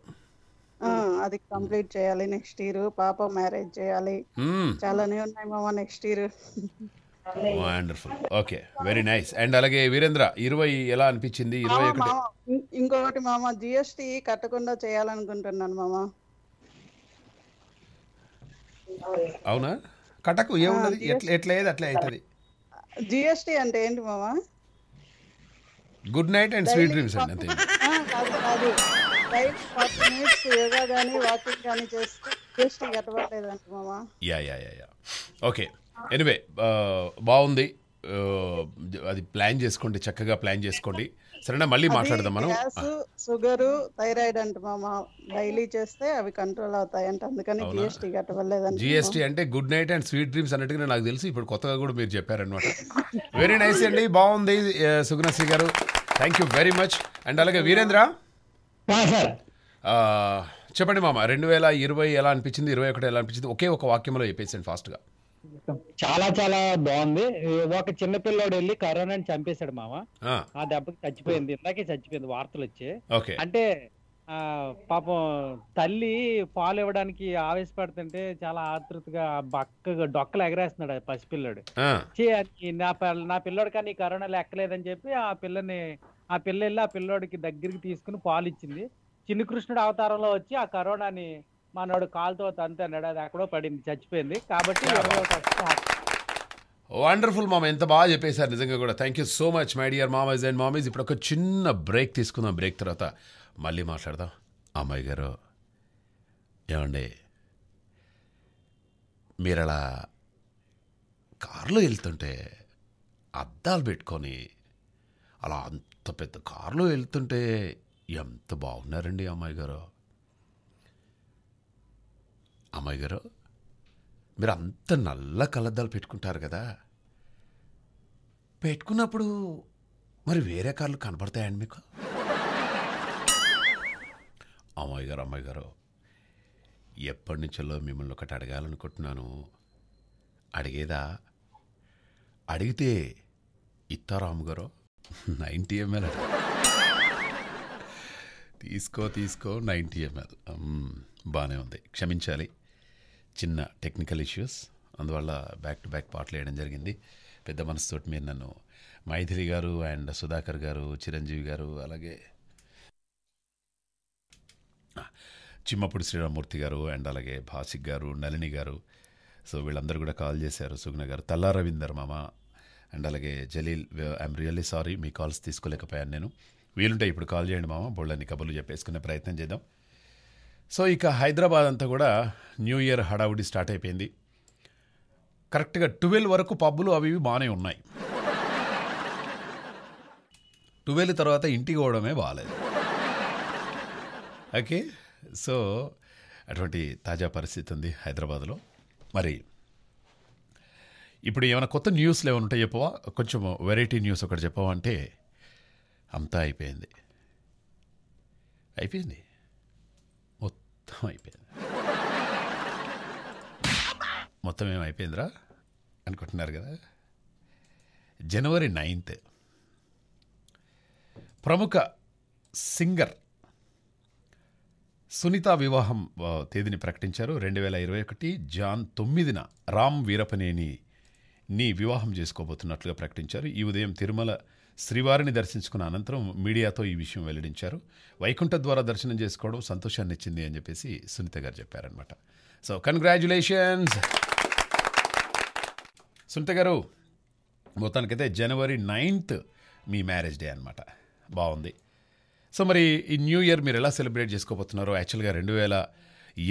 అది కంప్లీట్ చేయాలి నెక్స్ట్ ఇయర్ పాప మ్యారేజ్ చేయాలి hmm. చాలానే ఉన్నాయి మామ next year wonderful okay very nice and అలాగే వీరేంద్ర ఇరవై ఎలా అనిపించింది ఇరవై ఒకటి ఇంకొకటి మామ జిఎస్టి కట్టకుండా చేయాలనుకుంటున్నాను మామ అవునా కటకు ఏమున్నది ఎట్లా ఎట్లా ఏది అట్లా అవుతుంది జిఎస్టి అంటే ఏంటి మామ good night and sweet dreams అండి అంతే yeah yeah yeah yeah okay anyway బాగుంది uh, అది ప్లాన్ చేసుకోండి చక్కగా ప్లాన్ చేసుకోండి సరేనా మళ్ళీ మాట్లాడదాం మనం షుగర్ థైరాయిడ్ అంట మామ డైలీ చేస్తే అవి కంట్రోల్ అవుతాయి అంట అందుకని జిఎస్టీ కట్టవలేదండి జిఎస్టి అంటే good night and sweet dreams అన్నట్టుగా నాకు తెలుసు ఇప్పుడు కొత్తగా కూడా మీరు చెప్పారనమాట వెరీ నైస్ అండి బాగుంది సుగుణశ్రీ గారు thank you very much and అలాగే వీరేంద్ర చెప్పండి మామ రెండు వేల ఇరవై ఎలా అనిపించింది ఇరవై ఒకటి ఎలా అనిపించింది ఒకే ఒక వాక్యంలో చెప్పేసి ఫాస్ట్గా చాలా చాలా బాగుంది ఒక చిన్న పిల్లోడు వెళ్ళి కరోనా చంపేశాడు మామ ఆ దెబ్బకి చచ్చిపోయింది ఇందాకే చచ్చిపోయింది వార్తలు వచ్చి అంటే పాపం తల్లి పాలు ఇవ్వడానికి ఆవేశపడుతుంటే చాలా ఆతృతగా బక్కగా డొక్కలు ఎగరేస్తున్నాడు ఆ పసిపిల్లాడు నా నా పిల్లోడు కానీ కరోనా లెక్కలేదని చెప్పి ఆ పిల్లని ఆ పిల్ల ఆ పిల్లోడికి దగ్గరికి తీసుకుని పాలు ఇచ్చింది చిన్న కృష్ణుడు అవతారంలో వచ్చి ఆ కరోనాని మనోడు కాల్తో తంతన్నాడు అది ఎక్కడో పడింది చచ్చిపోయింది కాబట్టి వండర్ఫుల్ మామ ఎంత బాగా చెప్పేశారు నిజంగా కూడా thank you so much my dear మామీస్ అండ్ మామీస్ ఇప్పుడు ఒక చిన్న బ్రేక్ తీసుకుందాం బ్రేక్ తర్వాత మళ్ళీ మాట్లాడదాం అమ్మాయి గారు ఏమండి మీరు అలా కారులో వెళ్తుంటే అద్దాలు పెట్టుకొని అలా అంత పెద్ద కారులో వెళ్తుంటే ఎంత బాగున్నారండి అమ్మాయి గారు అమ్మాయి గారు మీరు అంత నల్ల కళ్ళద్దాలు పెట్టుకుంటారు కదా పెట్టుకున్నప్పుడు మరి వేరే కార్లు కనబడతాయండి మీకు అమ్మాయి గారు అమ్మాయి గారు ఎప్పటి నుంచో మిమ్మల్ని ఒకటి అడగాలనుకుంటున్నాను అడిగేదా అడిగితే ఇస్తారా అమ్మగారు నైంటీ ఎంఎల్ తీసుకో తీసుకో నైంటీ ఎంఎల్ బాగానే ఉంది క్షమించాలి చిన్న టెక్నికల్ ఇష్యూస్ అందువల్ల బ్యాక్ టు బ్యాక్ పాటలు వేయడం జరిగింది పెద్ద మనసుతోటి మీరు నన్ను మైథిలి గారు అండ్ సుధాకర్ గారు చిరంజీవి గారు అలాగే చిమ్మప్పుడు శ్రీరామూర్తి గారు అండ్ అలాగే భాసిక్ గారు నళిని గారు సో వీళ్ళందరూ కూడా కాల్ చేశారు సుగ్న గారు తల్లా రవీందర్ మామ అండ్ అలాగే జలీల్ ఐఎమ్ రియల్లీ సారీ మీ కాల్స్ తీసుకోలేకపోయాను నేను వీలుంటే ఇప్పుడు కాల్ చేయండి మామ బోళ్ళని కబుర్లు చెప్పేసుకునే ప్రయత్నం చేద్దాం సో ఇక హైదరాబాద్ అంతా కూడా న్యూ ఇయర్ హడావుడి స్టార్ట్ అయిపోయింది కరెక్ట్గా ట్వెల్వ్ వరకు పబ్బులు అవి ఇవి బాగానే ఉన్నాయి ట్వెల్వ్ తర్వాత ఇంటికి పోవడమే బాగాలేదు ఓకే సో అటువంటి తాజా పరిస్థితి ఉంది హైదరాబాద్లో మరి ఇప్పుడు ఏమైనా కొత్త న్యూస్లు ఏమైనా ఉంటాయి చెప్పవా కొంచెం వెరైటీ న్యూస్ ఒకటి చెప్పవా అంటే అంతా అయిపోయింది అయిపోయింది మొత్తం అయిపోయింది మొత్తం ఏమైపోయిందిరా అనుకుంటున్నారు కదా జనవరి నైన్త్ ప్రముఖ సింగర్ సునీత వివాహం తేదీని ప్రకటించారు రెండు వేల ఇరవై ఒకటి జాన్ తొమ్మిదిన రామ్ వీరపనేని నీ వివాహం చేసుకోబోతున్నట్లుగా ప్రకటించారు ఈ ఉదయం తిరుమల శ్రీవారిని దర్శించుకున్న అనంతరం మీడియాతో ఈ విషయం వెల్లడించారు వైకుంఠ ద్వారా దర్శనం చేసుకోవడం సంతోషాన్ని ఇచ్చింది అని చెప్పేసి సునీత గారు చెప్పారనమాట సో కంగ్రాచులేషన్స్ సునీత గారు మొత్తానికైతే జనవరి నైన్త్ మీ మ్యారేజ్ డే అనమాట బాగుంది సో మరి ఈ న్యూ ఇయర్ మీరు ఎలా సెలబ్రేట్ చేసుకోబోతున్నారో యాక్చువల్గా రెండు వేల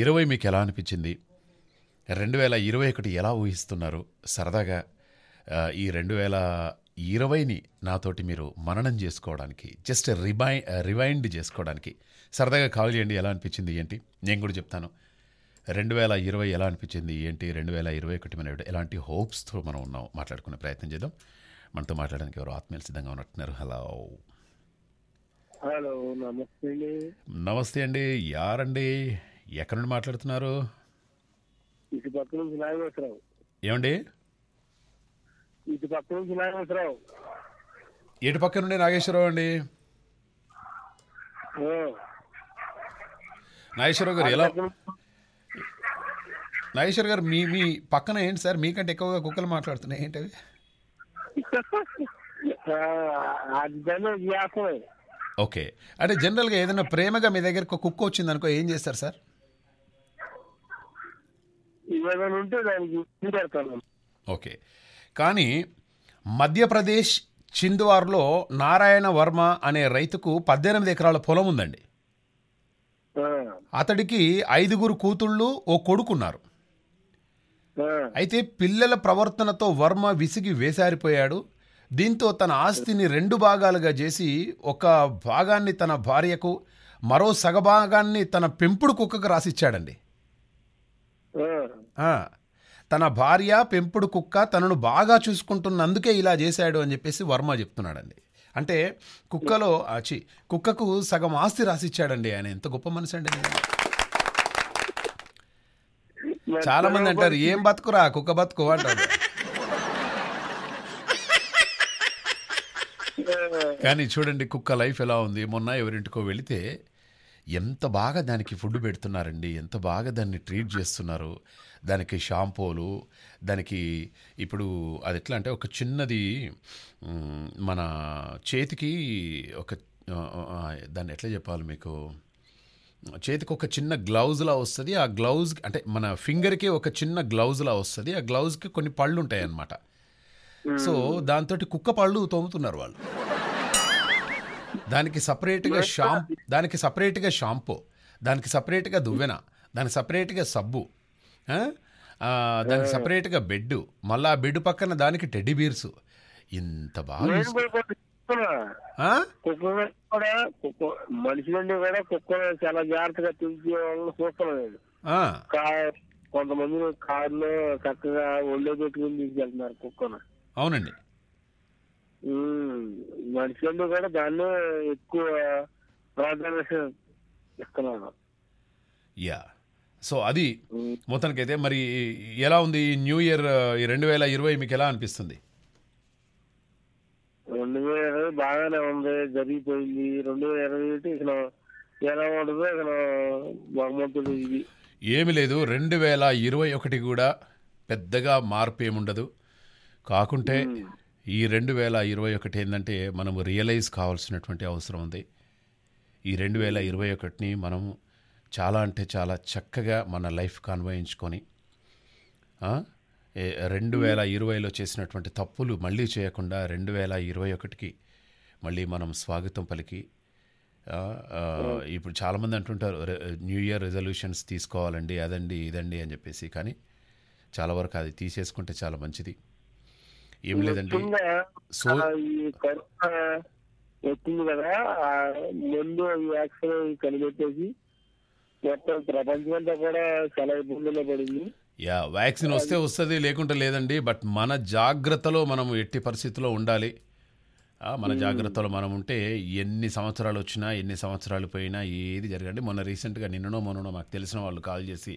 ఇరవై మీకు ఎలా అనిపించింది రెండు వేల ఇరవై ఒకటి ఎలా ఊహిస్తున్నారు సరదాగా ఈ రెండు వేల ఇరవైని నాతోటి మీరు మననం చేసుకోవడానికి జస్ట్ రిబై రివైండ్ చేసుకోవడానికి సరదాగా కాల్ చేయండి ఎలా అనిపించింది ఏంటి నేను కూడా చెప్తాను రెండు వేల ఇరవై ఎలా అనిపించింది ఏంటి రెండు వేల ఇరవై ఒకటి మన ఎలాంటి హోప్స్తో మనం ఉన్నాం మాట్లాడుకునే ప్రయత్నం చేద్దాం మనతో మాట్లాడడానికి ఎవరు ఆత్మీయులు సిద్ధంగా ఉన్నట్టున్నారు హలో హలో నమస్తే అండి నమస్తే అండి యారండి ఎక్కడ నుండి మాట్లాడుతున్నారు ఏమండి ఇటు పక్క నుంచి నాగేశ్వరరావు నుండి నాగేశ్వరరావు అండి నాగేశ్వరరావు గారు ఎలా నాగేశ్వర్ గారు మీ మీ పక్కన ఏంటి సార్ మీకంటే ఎక్కువగా కుక్కలు మాట్లాడుతున్నాయి ఏంటి అవి ఓకే అంటే జనరల్గా ఏదైనా ప్రేమగా మీ దగ్గర కుక్క వచ్చింది అనుకో ఏం చేస్తారు సార్ ఓకే కానీ మధ్యప్రదేశ్ చింద్వార్లో నారాయణ వర్మ అనే రైతుకు పద్దెనిమిది ఎకరాల పొలం ఉందండి అతడికి ఐదుగురు కూతుళ్ళు ఓ కొడుకున్నారు అయితే పిల్లల ప్రవర్తనతో వర్మ విసిగి వేసారిపోయాడు దీంతో తన ఆస్తిని రెండు భాగాలుగా చేసి ఒక భాగాన్ని తన భార్యకు మరో సగభాగాన్ని తన పెంపుడు కుక్కకు రాసిచ్చాడండి తన భార్య పెంపుడు కుక్క తనను బాగా చూసుకుంటున్నందుకే ఇలా చేశాడు అని చెప్పేసి వర్మ చెప్తున్నాడండి అంటే కుక్కలో ఆచి కుక్కకు సగం ఆస్తి రాసిచ్చాడండి ఆయన ఎంత గొప్ప మనిషి అండి చాలా మంది అంటారు ఏం బతుకురా కుక్క బతుకు అంటారు కానీ చూడండి కుక్క లైఫ్ ఎలా ఉంది మొన్న ఎవరింటికో వెళితే ఎంత బాగా దానికి ఫుడ్ పెడుతున్నారండి ఎంత బాగా దాన్ని ట్రీట్ చేస్తున్నారు దానికి షాంపూలు దానికి ఇప్పుడు అది ఎట్లా అంటే ఒక చిన్నది మన చేతికి ఒక దాన్ని ఎట్లా చెప్పాలి మీకు చేతికి ఒక చిన్న గ్లౌజ్లా వస్తుంది ఆ గ్లౌజ్ అంటే మన ఫింగర్కి ఒక చిన్న గ్లౌజ్లా వస్తుంది ఆ గ్లౌజ్కి కొన్ని పళ్ళు ఉంటాయి అన్నమాట సో దాంతో కుక్క పళ్ళు తోముతున్నారు వాళ్ళు దానికి సపరేట్గా షాంపూ దానికి సపరేట్గా షాంపూ దానికి సపరేట్గా దువ్వెన దానికి సపరేట్గా సబ్బు దానికి సపరేట్గా బెడ్ మళ్ళీ ఆ బెడ్ పక్కన దానికి టెడ్డి బీర్స్ ఇంత బాగా మనిషి నుండి కూడా చాలా జాగ్రత్తగా కొంతమంది కారులో చక్కగా ఒళ్ళో పెట్టుకుని తీసుకెళ్తున్నారు కుక్కను అవునండి మనుషులను కూడా దానిలో ఎక్కువ ప్రాధాన్యత ఇస్తున్నాను యా సో అది మొత్తానికైతే మరి ఎలా ఉంది న్యూ ఇయర్ రెండు వేల ఇరవై మీకు ఎలా అనిపిస్తుంది రెండు వేల ఇరవై బాగానే ఉంది జరిగిపోయింది రెండు వేల ఇరవై ఒకటి ఇక్కడ ఎలా ఉండదు ఇక్కడ బాగుంటుంది ఇది ఏమి లేదు రెండు వేల ఇరవై ఒకటి కూడా పెద్దగా మార్పు ఏముండదు కాకుంటే ఈ రెండు వేల ఇరవై ఒకటి ఏంటంటే మనము రియలైజ్ కావాల్సినటువంటి అవసరం ఉంది ఈ రెండు వేల ఇరవై ఒకటిని మనం చాలా అంటే చాలా చక్కగా మన లైఫ్ కన్వయించుకొని రెండు వేల ఇరవైలో చేసినటువంటి తప్పులు మళ్ళీ చేయకుండా రెండు వేల ఇరవై ఒకటికి మళ్ళీ మనం స్వాగతం పలికి ఇప్పుడు చాలామంది అంటుంటారు న్యూ ఇయర్ రెజల్యూషన్స్ తీసుకోవాలండి అదండి ఇదండి అని చెప్పేసి కానీ చాలా వరకు అది తీసేసుకుంటే చాలా మంచిది ఏం లేదండి వచ్చింది కదా ముందు వ్యాక్సిన్ కనిపెట్టేసి మొత్తం కూడా చాలా పడింది యా వ్యాక్సిన్ వస్తే వస్తుంది లేకుంటే లేదండి బట్ మన జాగ్రత్తలో మనం ఎట్టి పరిస్థితిలో ఉండాలి మన జాగ్రత్తలో మనం ఉంటే ఎన్ని సంవత్సరాలు వచ్చినా ఎన్ని సంవత్సరాలు పోయినా ఏది జరగండి మొన్న రీసెంట్గా నిన్ననో మొన్ననో మాకు తెలిసిన వాళ్ళు కాల్ చేసి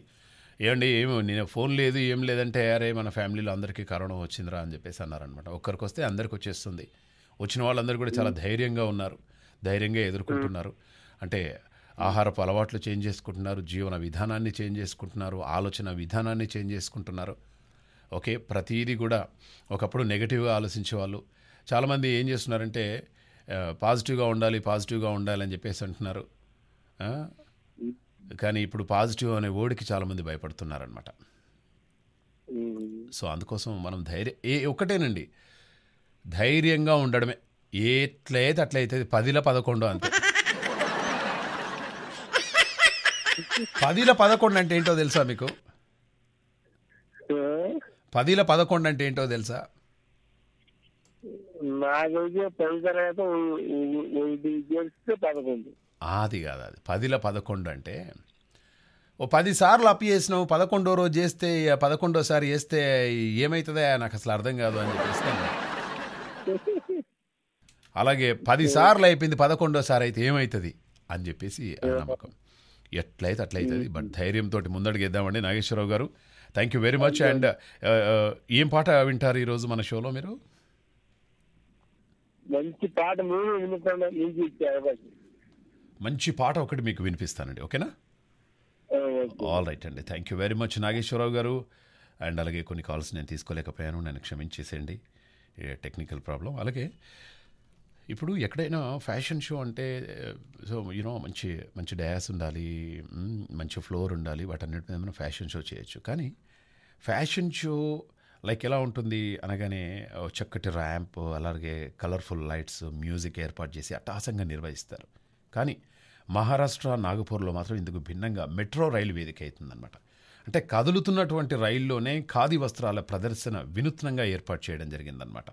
ఏమండి ఏమి నేను ఫోన్ లేదు ఏం లేదంటే అరే మన ఫ్యామిలీలో అందరికీ కరోనా వచ్చిందిరా అని చెప్పేసి అన్నారనమాట ఒక్కరికి వస్తే అందరికి వచ్చేస్తుంది వచ్చిన వాళ్ళందరూ కూడా చాలా ధైర్యంగా ఉన్నారు ధైర్యంగా ఎదుర్కొంటున్నారు అంటే ఆహారపు అలవాట్లు చేంజ్ చేసుకుంటున్నారు జీవన విధానాన్ని చేంజ్ చేసుకుంటున్నారు ఆలోచన విధానాన్ని చేంజ్ చేసుకుంటున్నారు ఓకే ప్రతీది కూడా ఒకప్పుడు నెగిటివ్గా ఆలోచించే వాళ్ళు చాలామంది ఏం చేస్తున్నారంటే పాజిటివ్గా ఉండాలి పాజిటివ్గా ఉండాలి అని చెప్పేసి అంటున్నారు కానీ ఇప్పుడు పాజిటివ్ అనే ఓడికి చాలామంది భయపడుతున్నారనమాట సో అందుకోసం మనం ధైర్యం ఏ ఒక్కటేనండి ధైర్యంగా ఉండడమే ఎట్లయితే అట్లయితే పదిల పదకొండు అంతే పదిల పదకొండు అంటే ఏంటో తెలుసా మీకు పదిల పదకొండు అంటే ఏంటో తెలుసా నాకు పది తర్వాత అది కాదు అది పదిలో పదకొండు అంటే ఓ పదిసార్లు అప్ చేసినావు పదకొండో రోజు చేస్తే పదకొండోసారి చేస్తే ఏమవుతుందా నాకు అసలు అర్థం కాదు అని చెప్పేసి అలాగే పదిసార్లు అయిపోయింది పదకొండోసారి అయితే ఏమవుతుంది అని చెప్పేసి నమ్మకం ఎట్లయితే అట్లయితుంది బట్ ధైర్యంతో ముందడుగేద్దామండి నాగేశ్వరరావు గారు thank you very much and ఏం పాట వింటారు ఈరోజు మన షోలో మీరు మంచి పాట మంచి పాట ఒకటి మీకు వినిపిస్తానండి ఓకేనా ఆల్ రైట్ అండి thank you very much Nageswararao గారు అండ్ అలాగే కొన్ని కాల్స్ నేను తీసుకోలేకపోయాను నన్ను క్షమించేసేయండి టెక్నికల్ ప్రాబ్లం అలాగే ఇప్పుడు ఎక్కడైనా ఫ్యాషన్ షో అంటే సో eh, యూనో మంచి మంచి డయాస్ ఉండాలి మంచి ఫ్లోర్ ఉండాలి వాటన్నిటి మీద ఫ్యాషన్ షో చేయొచ్చు కానీ ఫ్యాషన్ షో లైక్ ఎలా ఉంటుంది అనగానే చక్కటి ర్యాంప్ అలాగే కలర్ఫుల్ లైట్స్ మ్యూజిక్ ఏర్పాటు చేసి అట్టాసంగా నిర్వహిస్తారు కానీ మహారాష్ట్ర నాగపూర్లో మాత్రం ఇందుకు భిన్నంగా మెట్రో రైలు వేదిక అవుతుందన్నమాట అంటే కదులుతున్నటువంటి రైల్లోనే ఖాదీ వస్త్రాల ప్రదర్శన వినూత్నంగా ఏర్పాటు చేయడం జరిగిందనమాట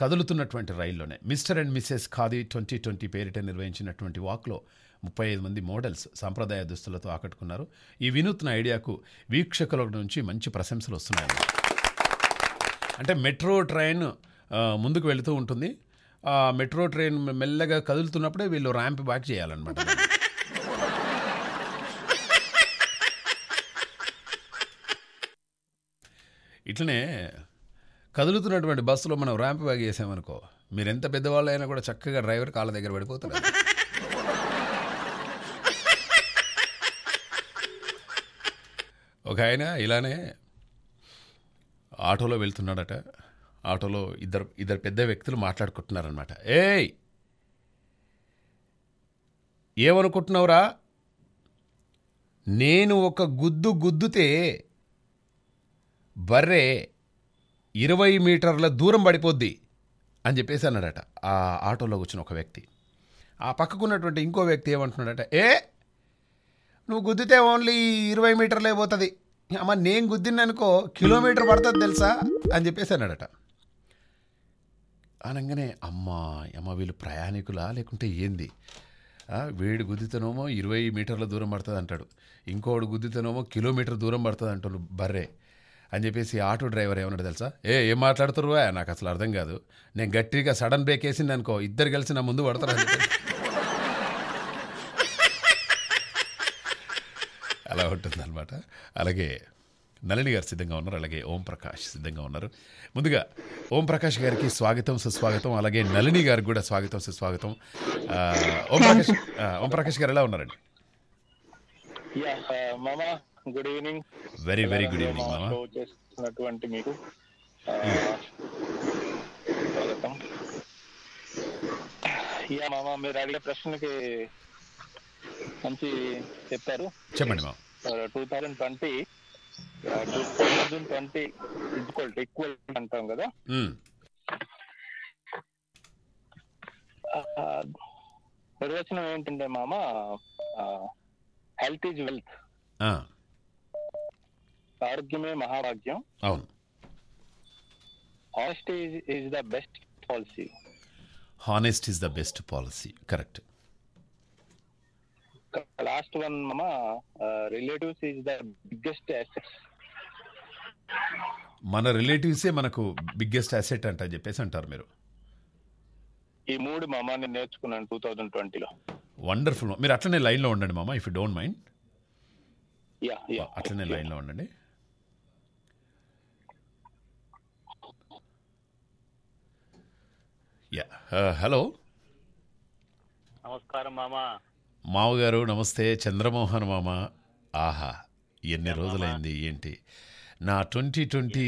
కదులుతున్నటువంటి రైల్లోనే mister and missus khadi twenty twenty పేరిట నిర్వహించినటువంటి వాక్లో ముప్పై ఐదు మంది మోడల్స్ సాంప్రదాయ దుస్తులతో ఆకట్టుకున్నారు ఈ వినూత్న ఐడియాకు వీక్షకుల నుంచి మంచి ప్రశంసలు వస్తున్నాయి అంటే మెట్రో ట్రైన్ ముందుకు వెళుతూ ఉంటుంది మెట్రో ట్రైన్ మెల్లగా కదులుతున్నప్పుడే వీళ్ళు ర్యాంప్ బ్యాక్ చేయాలన్నమాట ఇట్లనే కదులుతున్నటువంటి బస్సులో మనం ర్యాంప్ బ్యాక్ చేసామనుకో మీరు ఎంత పెద్దవాళ్ళు అయినా కూడా చక్కగా డ్రైవర్ కాళ్ళ దగ్గర పడిపోతారు ఒక ఆయన ఇలానే ఆటోలో వెళ్తున్నాడట ఆటోలో ఇద్దరు ఇద్దరు పెద్ద వ్యక్తులు మాట్లాడుకుంటున్నారనమాట ఏయ్ ఏమనుకుంటున్నావురా నేను ఒక గుద్దు గుద్దుతే బర్రె ఇరవై మీటర్ల దూరం పడిపోద్ది అని చెప్పేసి అన్నాడట ఆ ఆటోలో వచ్చిన ఒక వ్యక్తి ఆ పక్కకున్నటువంటి ఇంకో వ్యక్తి ఏమంటున్నాడట ఏ నువ్వు గుద్దితే ఓన్లీ ఇరవై మీటర్లే పోతుంది అమ్మ నేను గుద్దిననుకో కిలోమీటర్ పడుతుంది తెలుసా అని చెప్పేసి అన్నాడట అనగానే అమ్మ అమ్మ వీళ్ళు ప్రయాణికులా లేకుంటే ఏంది వేడి గుద్దితనోమో ఇరవై మీటర్ల దూరం పడుతుంది అంటాడు ఇంకోడు గుద్దితనోమో కిలోమీటర్ దూరం పడుతుంది అంటాడు బర్రే అని చెప్పేసి ఆటో డ్రైవర్ ఏమన్నాడు తెలుసా ఏ ఏం మాట్లాడుతారు నాకు అసలు అర్థం కాదు నేను గట్టిగా సడన్ బ్రేక్ వేసింది అనుకో ఇద్దరు కలిసి నా ముందు పడతారు అలా అనమాట అలాగే నలిని గారు సిద్ధంగా ఉన్నారు అలాగే ఓం ప్రకాష్ సిద్ధంగా ఉన్నారు ముందుగా ఓం ప్రకాష్ గారికి స్వాగతం సుస్వాగతం అలాగే నలిని గారికి కూడా స్వాగతం సుస్వాగతం ఓం ప్రకాష్ ఓం ప్రకాష్ గారు ఎలా ఉన్నారండి good evening very very good evening మామా యా మామా మీరు అడిగే ప్రశ్నకి మంచి చెప్పారు చెప్పండి మామ టూ థౌజండ్ ట్వంటీ ట్వంటీ అంటాం కదా నిర్వచనం ఏంటంటే మామ హెల్త్ ఈజ్ వెల్త్ ఆరోగ్యమే మహాభాగ్యం అవును honesty is the best policy honest is the best policy correct last one మమ relatives is the biggest asset మన రిలేటివ్స్ ఏ మనకు బిగ్గెస్ట్ అసెట్ అంట చెప్పేసి అంటారు మీరు ఈ మూడు మామ నేను నేర్చుకున్నాను టూ థౌజండ్ ట్వంటీలో వండర్ఫుల్ మీరు అట్లనే లైన్లో ఉండండి మామ if you don't mind yeah yeah అట్లనే లైన్లో ఉండండి యా హలో uh, నమస్కారం మామా మామగారు నమస్తే చంద్రమోహన్ మామ ఆహా ఎన్ని రోజులైంది ఏంటి నా ట్వంటీ ట్వంటీ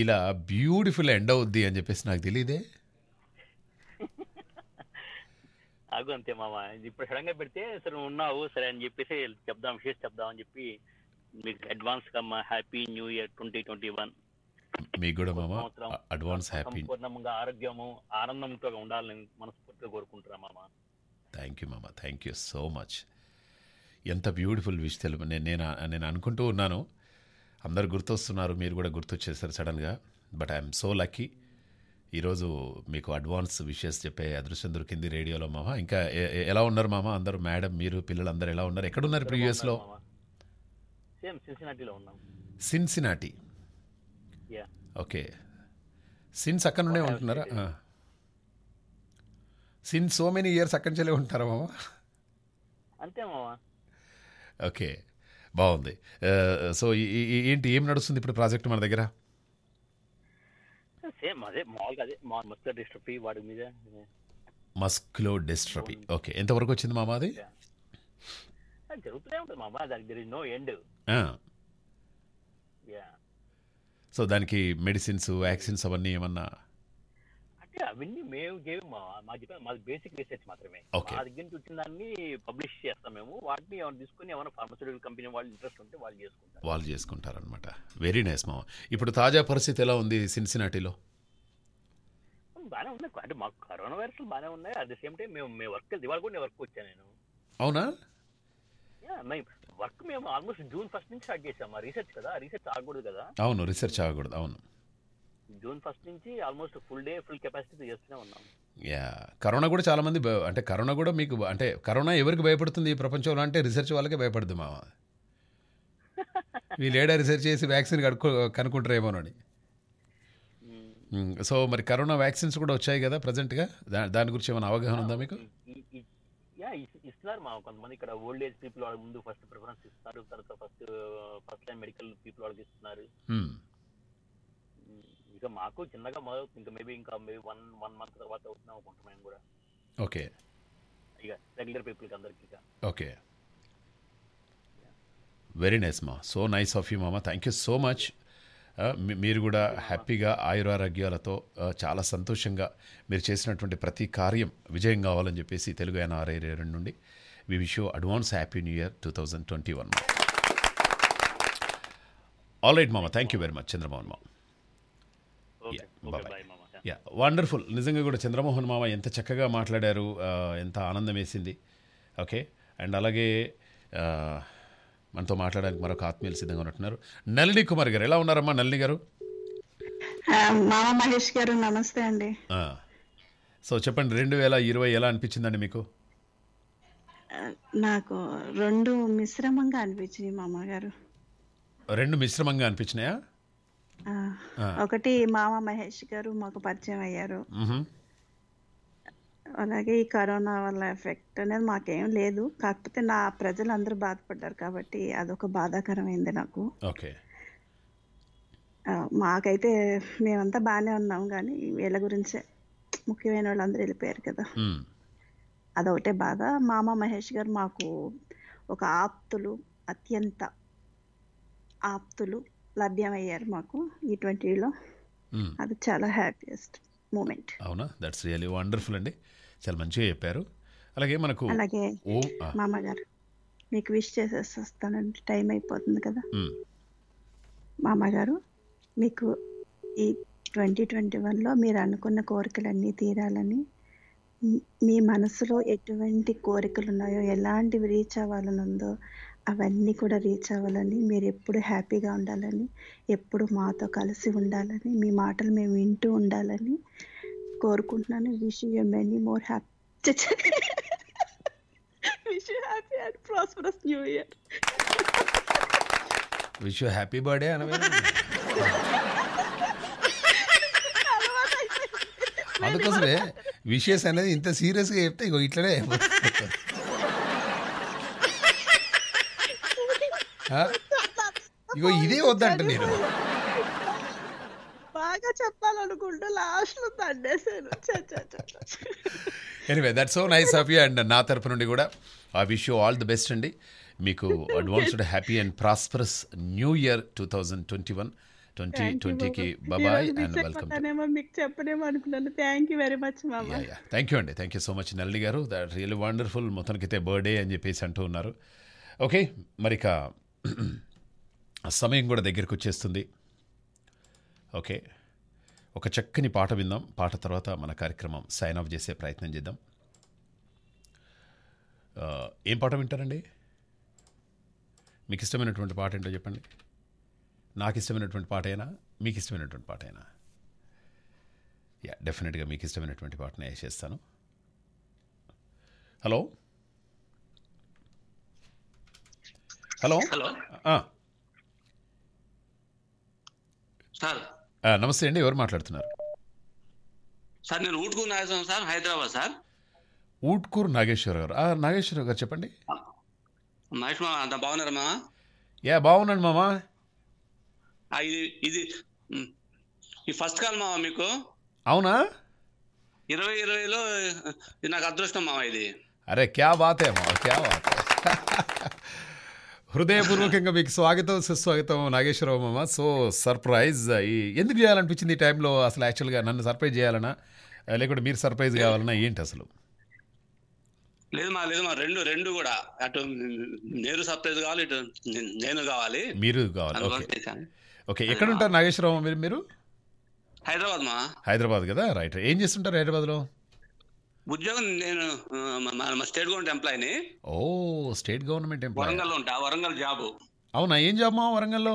ఇలా బ్యూటిఫుల్ ఎండ్ అవుద్ది అని చెప్పేసి నాకు తెలియదే అగు అంతే మామ ఇప్పుడు సడన్గా పెడితే సరే ఉన్నావు సరే అని చెప్పేసి చెప్దాం విషయం చెప్దాం అని చెప్పి మీకు అడ్వాన్స్ గా happy new year twenty twenty one మీకు కూడా మామ అడ్వాన్స్ హ్యాపీ పూర్ణంగా ఆరోగ్యము ఆనందంతో ఉండాలని మనస్ఫూర్తిగా కోరుకుంటున్నాం మామ థ్యాంక్ యూ మామ థ్యాంక్ యూ సో మచ్ ఎంత బ్యూటిఫుల్ విష్ తెలుపు నేను నేను నేను అనుకుంటూ ఉన్నాను అందరు గుర్తొస్తున్నారు మీరు కూడా గుర్తొచ్చేసారు సడన్గా బట్ ఐఎమ్ సో లక్కీ ఈరోజు మీకు అడ్వాన్స్ విషెస్ చెప్పే అదృశ్యం దొరికింది రేడియోలో మామ ఇంకా ఎలా ఉన్నారు మామ అందరు మేడం మీరు పిల్లలు అందరు ఎలా ఉన్నారు ఎక్కడున్నారు ఇప్పుడు యూఎస్లో సిన్సినాటి ఓకే సిన్స్ అక్కడ నుండే ఉంటున్నారా సిన్ సో మెనీ ఇయర్స్ అక్కడి నుంచే ఉంటారా మామ అంతే మామ ఓకే బాగుంది సో ఏంటి ఏం నడుస్తుంది ఇప్పుడు ప్రాజెక్ట్ మన దగ్గర సేమ్ అదే మామూలుగా అదే మస్కులో డిస్ట్రఫీ వాడి మీద మస్క్లో డిస్ట్రఫీ ఓకే ఎంతవరకు వచ్చింది మామా అది జరుగుతూనే ఉంటుంది మామ దానికి దర్ నో ఎండ్ సో దానికి మెడిసిన్స్ వ్యాక్సిన్స్ అవన్నీ ఏమన్నా అంటే అవన్నీ మేము చేయము మా చెప్పాను మాది బేసిక్ రీసెర్చ్ మాత్రమే మా దగ్గర నుంచి వచ్చిన దాన్ని పబ్లిష్ చేస్తాం మేము వాటిని ఏమైనా తీసుకుని ఏమైనా ఫార్మస్యూటికల్ కంపెనీ వాళ్ళు ఇంట్రెస్ట్ ఉంటే వాళ్ళు చేసుకుంటారు వాళ్ళు చేసుకుంటారనమాట వెరీ నైస్ మా ఇప్పుడు తాజా పరిస్థితి ఎలా ఉంది సిన్సినాటిలో బాగానే ఉన్నాయి అంటే మాకు కరోనా వైరస్ బాగానే ఉన్నాయి అట్ ద సేమ్ టైం మేము మేము వర్క్ ఇవాళ కూడా నేను వర్క్ వచ్చాను నేను అవునా వర్క్ మేము ఆల్మోస్ట్ జూన్ ఫస్ట్ నుంచి స్టార్ట్ చేసాం రీసెర్చ్ కదా రీసెర్చ్ ఆగకూడదు కదా అవును రీసెర్చ్ ఆగకూడదు అవును జూన్ ఫస్ట్ నుంచి almost full day full capacity చేస్తూనే ఉన్నాం యా కరోనా కూడా చాలా మంది అంటే కరోనా కూడా మీకు అంటే కరోనా ఎవరికి భయపడుతుంది ఈ ప్రపంచంలో అంటే రీసెర్చ్ వాళ్ళకే భయపడుతుంది మా వీళ్ళు ఏడా రీసెర్చ్ చేసి వ్యాక్సిన్ అని సో మరి కరోనా వ్యాక్సిన్స్ కూడా వచ్చాయి కదా గా దాని గురించి ఏమైనా అవగాహన ఉందా మీకు యా ఇస్తున్నారు మా కొంతమంది ఇక్కడ ఓల్డ్ ఏజ్ పీపుల్ వాళ్ళకి ముందు ఫస్ట్ ప్రిఫరెన్స్ ఇస్తారు తర్వాత first first time medical people వాళ్ళకి ఇస్తున్నారు ఇక మాకు చిన్నగా మొదలవుతుంది ఇంకా మేబీ ఇంకా మేబీ వన్ వన్ మంత్ తర్వాత అవుతున్నాం అనుకుంటున్నాం మేము కూడా ఓకే ఇక రెగ్యులర్ పీపుల్కి అందరికి ఇక ఓకే వెరీ నైస్ మా సో నైస్ ఆఫ్ యూ మామ థ్యాంక్ యూ సో మచ్ మీరు కూడా హ్యాపీగా ఆయురారోగ్యాలతో uh, చాలా సంతోషంగా మీరు చేసినటువంటి ప్రతి కార్యం విజయం కావాలని చెప్పేసి తెలుగు ఎన్ఆర్ఐ రెండు నుండి we wish you advance happy new year two thousand twenty one all right మామ thank you very much Chandramohan మామ యా వండర్ఫుల్ నిజంగా కూడా చంద్రమోహన్ మామ ఎంత చక్కగా మాట్లాడారు ఎంత ఆనందం వేసింది ఓకే అండ్ అలాగే మనతో మాట్లాడడానికి మరొక ఆత్మీయులు సిద్ధంగా ఉన్నట్టున్నారు నల్లి కుమార్ గారు ఎలా ఉన్నారమ్మా నల్లి గారు మహేష్ గారు నమస్తే అండి సో చెప్పండి రెండు వేల ఇరవై ఎలా అనిపించిందండి మీకు నాకు రెండు మిశ్రమంగా అనిపించింది మామగారు రెండు మిశ్రమంగా అనిపించినాయా ఒకటి మామ మహేష్ గారు మాకు పరిచయం అయ్యారు అలాగే ఈ కరోనా వల్ల ఎఫెక్ట్ అనేది మాకేం లేదు కాకపోతే నా ప్రజలు అందరూ బాధపడ్డారు కాబట్టి అదొక బాధాకరమైంది నాకు మాకైతే మేమంతా బాగానే ఉన్నాం కానీ వీళ్ళ గురించే ముఖ్యమైన వాళ్ళందరూ వెళ్ళిపోయారు కదా అదొకటే బాధ మామ మహేష్ గారు మాకు ఒక ఆప్తులు అత్యంత ఆప్తులు లభ్యమయ్యారు మాకు ఈ ట్వంటీలో hmm. అది చాలా హ్యాపీయెస్ట్ మూమెంట్ అవునా దట్స్ రియలీ వండర్ఫుల్ అండి చాలా మంచిగా చెప్పారు అలాగే మనకు అలాగే మామగారు మీకు విష్ చేసేసి వస్తానండి టైం అయిపోతుంది కదా hmm. మామగారు మీకు ఈ ట్వంటీ ట్వంటీ వన్లో మీరు అనుకున్న కోరికలన్నీ తీరాలని మీ మనసులో ఎటువంటి కోరికలు ఉన్నాయో ఎలాంటివి రీచ్ అవ్వాలని ఉందో అవన్నీ కూడా రీచ్ అవ్వాలని మీరు ఎప్పుడు హ్యాపీగా ఉండాలని ఎప్పుడు మాతో కలిసి ఉండాలని మీ మాటలు మేము వింటూ ఉండాలని కోరుకుంటున్నాను wish you many more happy wish you happy and prosperous new year wish you happy birthday అనవే అందుకోసమే విషయస్ అనేది ఇంత సీరియస్గా చెప్తే ఇట్లనే ఇగో ఇదే వద్దంట నేను బాగా చెప్పాలనుకుంటే లాస్ట్ లో తండేశాను anyway that's so nice of you and నా తరపు నుండి కూడా I wish you all the best అండి మీకు advanced happy and prosperous new year two thousand twenty one twenty ట్వంటీకి బాబాయ్ అండ్ వెల్కమ్ మీకు చెప్పనేమో అనుకున్నాను thank you very much thank you అండి thank you so much Nalli గారు దట్ రియల్ వండర్ఫుల్ మొత్తానికైతే బర్త్డే అని చెప్పేసి అంటూ ఉన్నారు ఓకే మరిక సమయం కూడా దగ్గరకు వచ్చేస్తుంది ఓకే ఒక చక్కని పాట విందాం పాట తర్వాత మన కార్యక్రమం సైన్ ఆఫ్ చేసే ప్రయత్నం చేద్దాం ఏం పాట వింటారండి మీకు ఇష్టమైనటువంటి పాట ఏంటో చెప్పండి నాకు ఇష్టమైనటువంటి పాట అయినా మీకు ఇష్టమైనటువంటి పాట అయినా యా డెఫినెట్గా మీకు ఇష్టమైనటువంటి పాటనే చేస్తాను హలో హలో సార్ నమస్తే అండి ఎవరు మాట్లాడుతున్నారు సార్ నేను ఊట్కూరు నాగేశ్వరం సార్ హైదరాబాద్ సార్ ఊట్కూరు నాగేశ్వర గారు నాగేశ్వర గారు చెప్పండి మహేష్ మామ అంత బాగున్నారు మామ యా బాగున్నాను మామ ఇది ఇది ఈ ఫస్ట్ కాల్ మామ మీకు అవునా ఇరవై ఇరవైలో నాకు అదృష్టం మామ ఇది అరే క్యా బాతే మామ క్యా బాతే హృదయపూర్వకంగా మీకు స్వాగతం సుస్వాగతం నాగేశ్వరరావు మామ సో సర్ప్రైజ్ ఎందుకు చేయాలనిపించింది ఈ టైంలో అసలు యాక్చువల్గా నన్ను సర్ప్రైజ్ చేయాలనా లేకుంటే మీరు సర్ప్రైజ్ కావాలన్నా ఏంటి అసలు లేదు మా లేదు మా రెండు రెండు కూడా అటు నేను సర్ప్రైజ్ కావాలి ఇటు నేను కావాలి మీరు కావాలి ఓకే ఓకే ఎక్కడ ఉంటారు నాగేశ్వరరావు మీరు మీరు హైదరాబాద్ మా హైదరాబాద్ కదా రైట్ ఏం చేస్తుంటారు హైదరాబాద్లో ఉద్యోగం నేను స్టేట్ గవర్నమెంట్ ఎంప్లాయీని ఓ స్టేట్ గవర్నమెంట్ వరంగల్లో ఉంటా వరంగల్ జాబ్ అవునా ఏం జాబ్ మా వరంగల్లో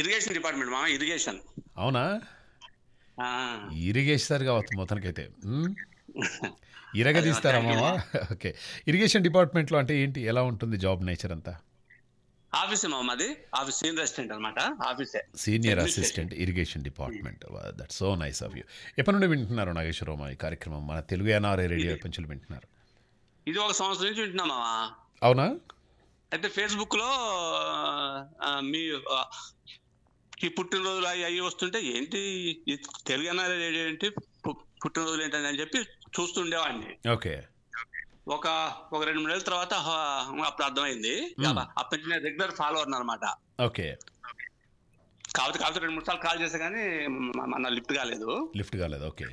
ఇరిగేషన్ డిపార్ట్మెంట్ మా ఇరిగేషన్ అవునా ఇరిగేస్తారుగా అవుతుంది మొత్తానికైతే ఇరగదీస్తారా మామ ఓకే ఇరిగేషన్ డిపార్ట్మెంట్లో అంటే ఏంటి ఎలా ఉంటుంది జాబ్ నేచర్ అంతా ఆఫీసే మా మాది ఆఫీస్ సీనియర్ అసిస్టెంట్ అనమాట ఆఫీసే senior assistant irrigation department that so nice of you ఎప్పటి నుండి వింటున్నారు నాగేశ్వరరావు ఈ కార్యక్రమం మన తెలుగు ఎన్ఆర్ఐ రేడియో పంచులు వింటున్నారు ఇది ఒక సంవత్సరం నుంచి వింటున్నామా అవునా అయితే ఫేస్బుక్ లో మీ ఈ పుట్టినరోజులు అవి అవి వస్తుంటే ఏంటి తెలుగు ఎన్ఆర్ఐ రేడియో ఏంటి పుట్టినరోజులు ఏంటని అని చెప్పి చూస్తుండేవాడిని ఓకే ఒక ఒక రెండు మూడు నెలల తర్వాత అప్పుడు అర్థమైంది అప్పటి నుంచి నేను రెగ్యులర్ ఫాలోవర్ అనమాట ఓకే కాబట్టి కాబట్టి రెండు మూడు సార్లు కాల్ చేసే కానీ మన లిఫ్ట్ కాలేదు లిఫ్ట్ కాలేదు ఓకే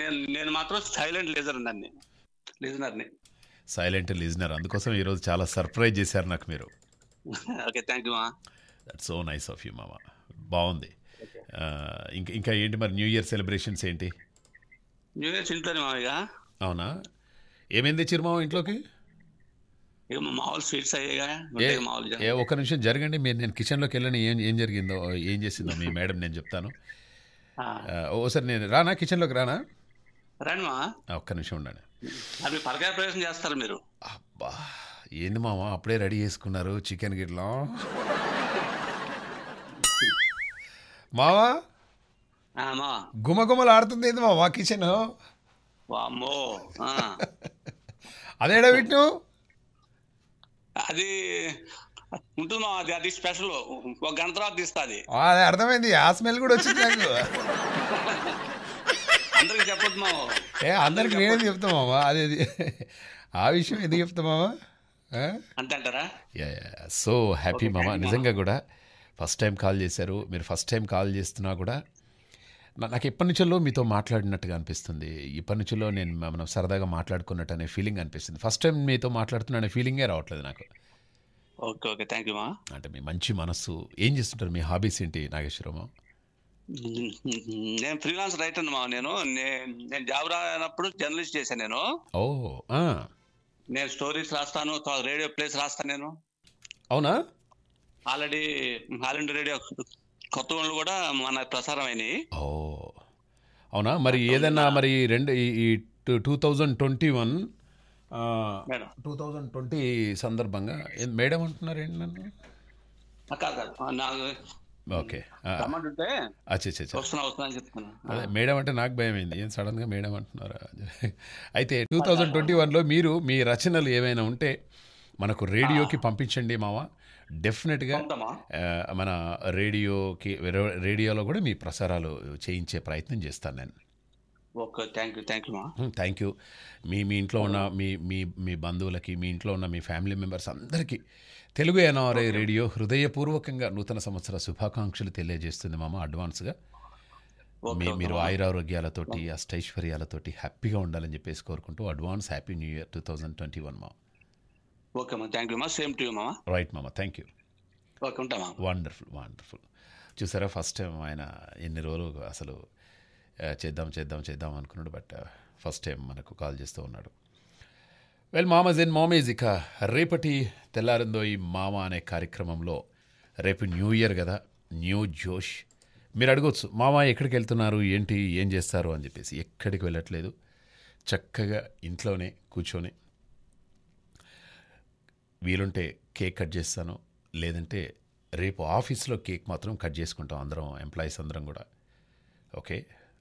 నేను నేను మాత్రం సైలెంట్ లేజర్ లీజనర్ ని సైలెంట్ లీజనర్ అందుకోసం ఈరోజు చాలా సర్ప్రైజ్ చేశారు నాకు మీరు ఓకే థ్యాంక్ యూ మా that's so nice of you మామ బాగుంది ఇంకా ఇంకా ఏంటి మరి న్యూ ఇయర్ సెలబ్రేషన్స్ ఏంటి న్యూ ఇయర్ ఇంట్లోనే మామయ్య అవునా ఏమేం తెచ్చారు మామ ఇంట్లోకి మామూలు స్వీట్స్ ఏ ఒక్క నిమిషం జరగండి మీరు నేను కిచెన్లోకి వెళ్ళని ఏం ఏం జరిగిందో ఏం చేసిందో మీ మేడం నేను చెప్తాను ఓసారి నేను రానా కిచెన్లోకి రానా రాను ఒక్క నిమిషం ఉండండి ప్రవేశం చేస్తారు మీరు అబ్బా ఏంది మామ అప్పుడే రెడీ చేసుకున్నారు చికెన్ గిట్లా మావా గుమగుమలు ఆడుతుంది ఏంది మావా కిచెన్ వామ్మో అదేడా విట్టు అది ఉంటుందా అది అది స్పెషల్ ఒక గంట తర్వాత తీస్తుంది అది అర్థమైంది ఆ స్మెల్ కూడా వచ్చింది నాకు అందరికి చెప్పొద్దు ఏ అందరికి నేనే చెప్తామా మామ అది ఆ విషయం ఎందుకు చెప్తామా అంతంటారా సో హ్యాపీ మామ నిజంగా కూడా ఫస్ట్ టైం కాల్ చేశారు మీరు ఫస్ట్ టైం కాల్ చేస్తున్నా కూడా నాకు ఎప్పటి నుంచో మీతో మాట్లాడినట్టుగా అనిపిస్తుంది ఇప్పటి నుంచో నేను మనం సరదాగా మాట్లాడుకున్నట్టు అనే ఫీలింగ్ అనిపిస్తుంది ఫస్ట్ టైం మీతో మాట్లాడుతున్నా అనే ఫీలింగే రావట్లేదు నాకు ఓకే ఓకే థ్యాంక్ యూ మా అంటే మీ మంచి మనస్సు ఏం చేస్తుంటారు మీ హాబీస్ ఏంటి నాగేశ్వరమ్మ నేను ఫ్రీలాన్స్ రైటర్ మా నేను నేను జాబ్ రానప్పుడు జర్నలిస్ట్ చేశాను నేను ఓ నేను స్టోరీస్ రాస్తాను రేడియో ప్లేస్ రాస్తాను నేను అవునా ఆల్రెడీ ఆల్ ఇండియా రేడియో కొత్త వాళ్ళు కూడా మన ప్రసారం అయినాయి ఓ అవునా మరి ఏదైనా మరి రెండు ఈ two thousand twenty one two thousand twenty సందర్భంగా మేడం అంటున్నారు ఏంటి నన్ను ఓకే అదే మేడం అంటే నాకు భయం అయింది ఏం సడన్గా మేడం అంటున్నారా అయితే టూ థౌజండ్ ట్వంటీ వన్లో మీరు మీ రచనలు ఏమైనా ఉంటే మనకు రేడియోకి పంపించండి మావా డెఫినెట్గా మన రేడియోకి రేడియోలో కూడా మీ ప్రసారాలు చేయించే ప్రయత్నం చేస్తాను నేను okay thank you thank you thank you మీ మీ ఇంట్లో ఉన్న మీ మీ మీ బంధువులకి మీ ఇంట్లో ఉన్న మీ ఫ్యామిలీ మెంబర్స్ అందరికీ తెలుగు ఎన్ఆర్ఐ రేడియో హృదయపూర్వకంగా నూతన సంవత్సర శుభాకాంక్షలు తెలియజేస్తుంది మామ అడ్వాన్స్గా మీ మీరు ఆయురారోగ్యాలతోటి అష్టైశ్వర్యాలతోటి హ్యాపీగా ఉండాలని చెప్పేసి కోరుకుంటూ advance happy new year two thousand twenty one మా ఓకే అమ్మా థ్యాంక్ యూ మా సేమ్ టు యూ మామ రైట్ మామ థ్యాంక్ యూ ఓకే ఉంటామా వండర్ఫుల్ వండర్ఫుల్ చూసారా ఫస్ట్ టైం ఆయన ఎన్ని రోజులు అసలు చేద్దాం చేద్దాం చేద్దాం అనుకున్నాడు బట్ ఫస్ట్ టైం మనకు కాల్ చేస్తూ ఉన్నాడు వెల్ మామజ్ ఇన్ మామీజ్ ఇక రేపటి తెల్లారిందో ఈ మామ అనే కార్యక్రమంలో రేపు న్యూ ఇయర్ కదా న్యూ జోష్ మీరు అడగవచ్చు మామ ఎక్కడికి వెళ్తున్నారు ఏంటి ఏం చేస్తారు అని చెప్పేసి ఎక్కడికి వెళ్ళట్లేదు చక్కగా ఇంట్లోనే కూర్చొని వీలుంటే కేక్ కట్ చేస్తాను లేదంటే రేపు ఆఫీస్లో కేక్ మాత్రం కట్ చేసుకుంటాం అందరం ఎంప్లాయీస్ అందరం కూడా ఓకే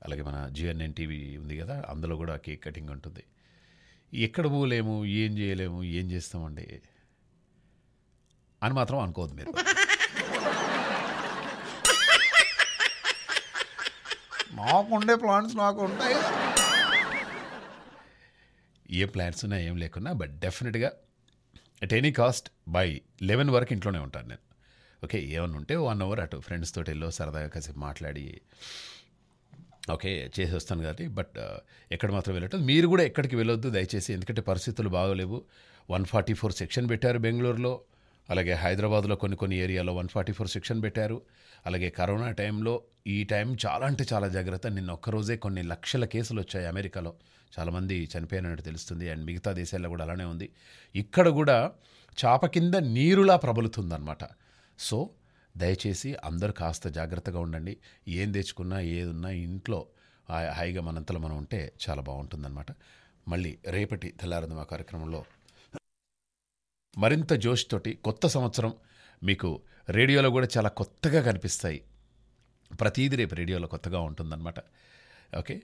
అలాగే మన జిఎన్ఎన్ టీవీ ఉంది కదా అందులో కూడా కేక్ కటింగ్ ఉంటుంది ఎక్కడ పోలేము ఏం చేయలేము ఏం చేస్తామండి అని మాత్రం అనుకోవద్దు మీరు నాకుండే ప్లాన్స్ నాకు ఉంటాయి ఏ ప్లాన్స్ ఉన్నా ఏం లేకున్నా బట్ డెఫినెట్గా at any cost by eleven వరకు ఇంట్లోనే ఉంటాను నేను ఓకే ఏమైనా ఉంటే వన్ అవర్ అటు ఫ్రెండ్స్ తోటి వెళ్ళో సరదాగా కాసేపు మాట్లాడి ఓకే చేసి వస్తాను కాబట్టి బట్ uh, ఎక్కడ మాత్రం వెళ్ళటం మీరు కూడా ఎక్కడికి వెళ్ళొద్దు దయచేసి ఎందుకంటే పరిస్థితులు బాగోలేవు వన్ ఫార్టీ ఫోర్ సెక్షన్ పెట్టారు బెంగళూరులో అలాగే హైదరాబాద్లో కొన్ని కొన్ని ఏరియాలో వన్ ఫార్టీ ఫోర్ సెక్షన్ పెట్టారు అలాగే కరోనా టైంలో ఈ టైం చాలా అంటే చాలా జాగ్రత్త నిన్న ఒక్కరోజే కొన్ని లక్షల కేసులు వచ్చాయి అమెరికాలో చాలామంది చనిపోయినట్టు తెలుస్తుంది అండ్ మిగతా దేశాల్లో కూడా అలానే ఉంది ఇక్కడ కూడా చాప కింద నీరులా ప్రబలుతుందన్నమాట సో దయచేసి అందరూ కాస్త జాగ్రత్తగా ఉండండి ఏం తెచ్చుకున్నా ఏదున్నా ఇంట్లో హాయిగా మనంతలో మనం ఉంటే చాలా బాగుంటుందన్నమాట మళ్ళీ రేపటి మా కార్యక్రమంలో మరింత జోష్తోటి కొత్త సంవత్సరం మీకు రేడియోలో కూడా చాలా కొత్తగా కనిపిస్తాయి ప్రతీది రేపు రేడియోలో కొత్తగా ఉంటుందన్నమాట ఓకే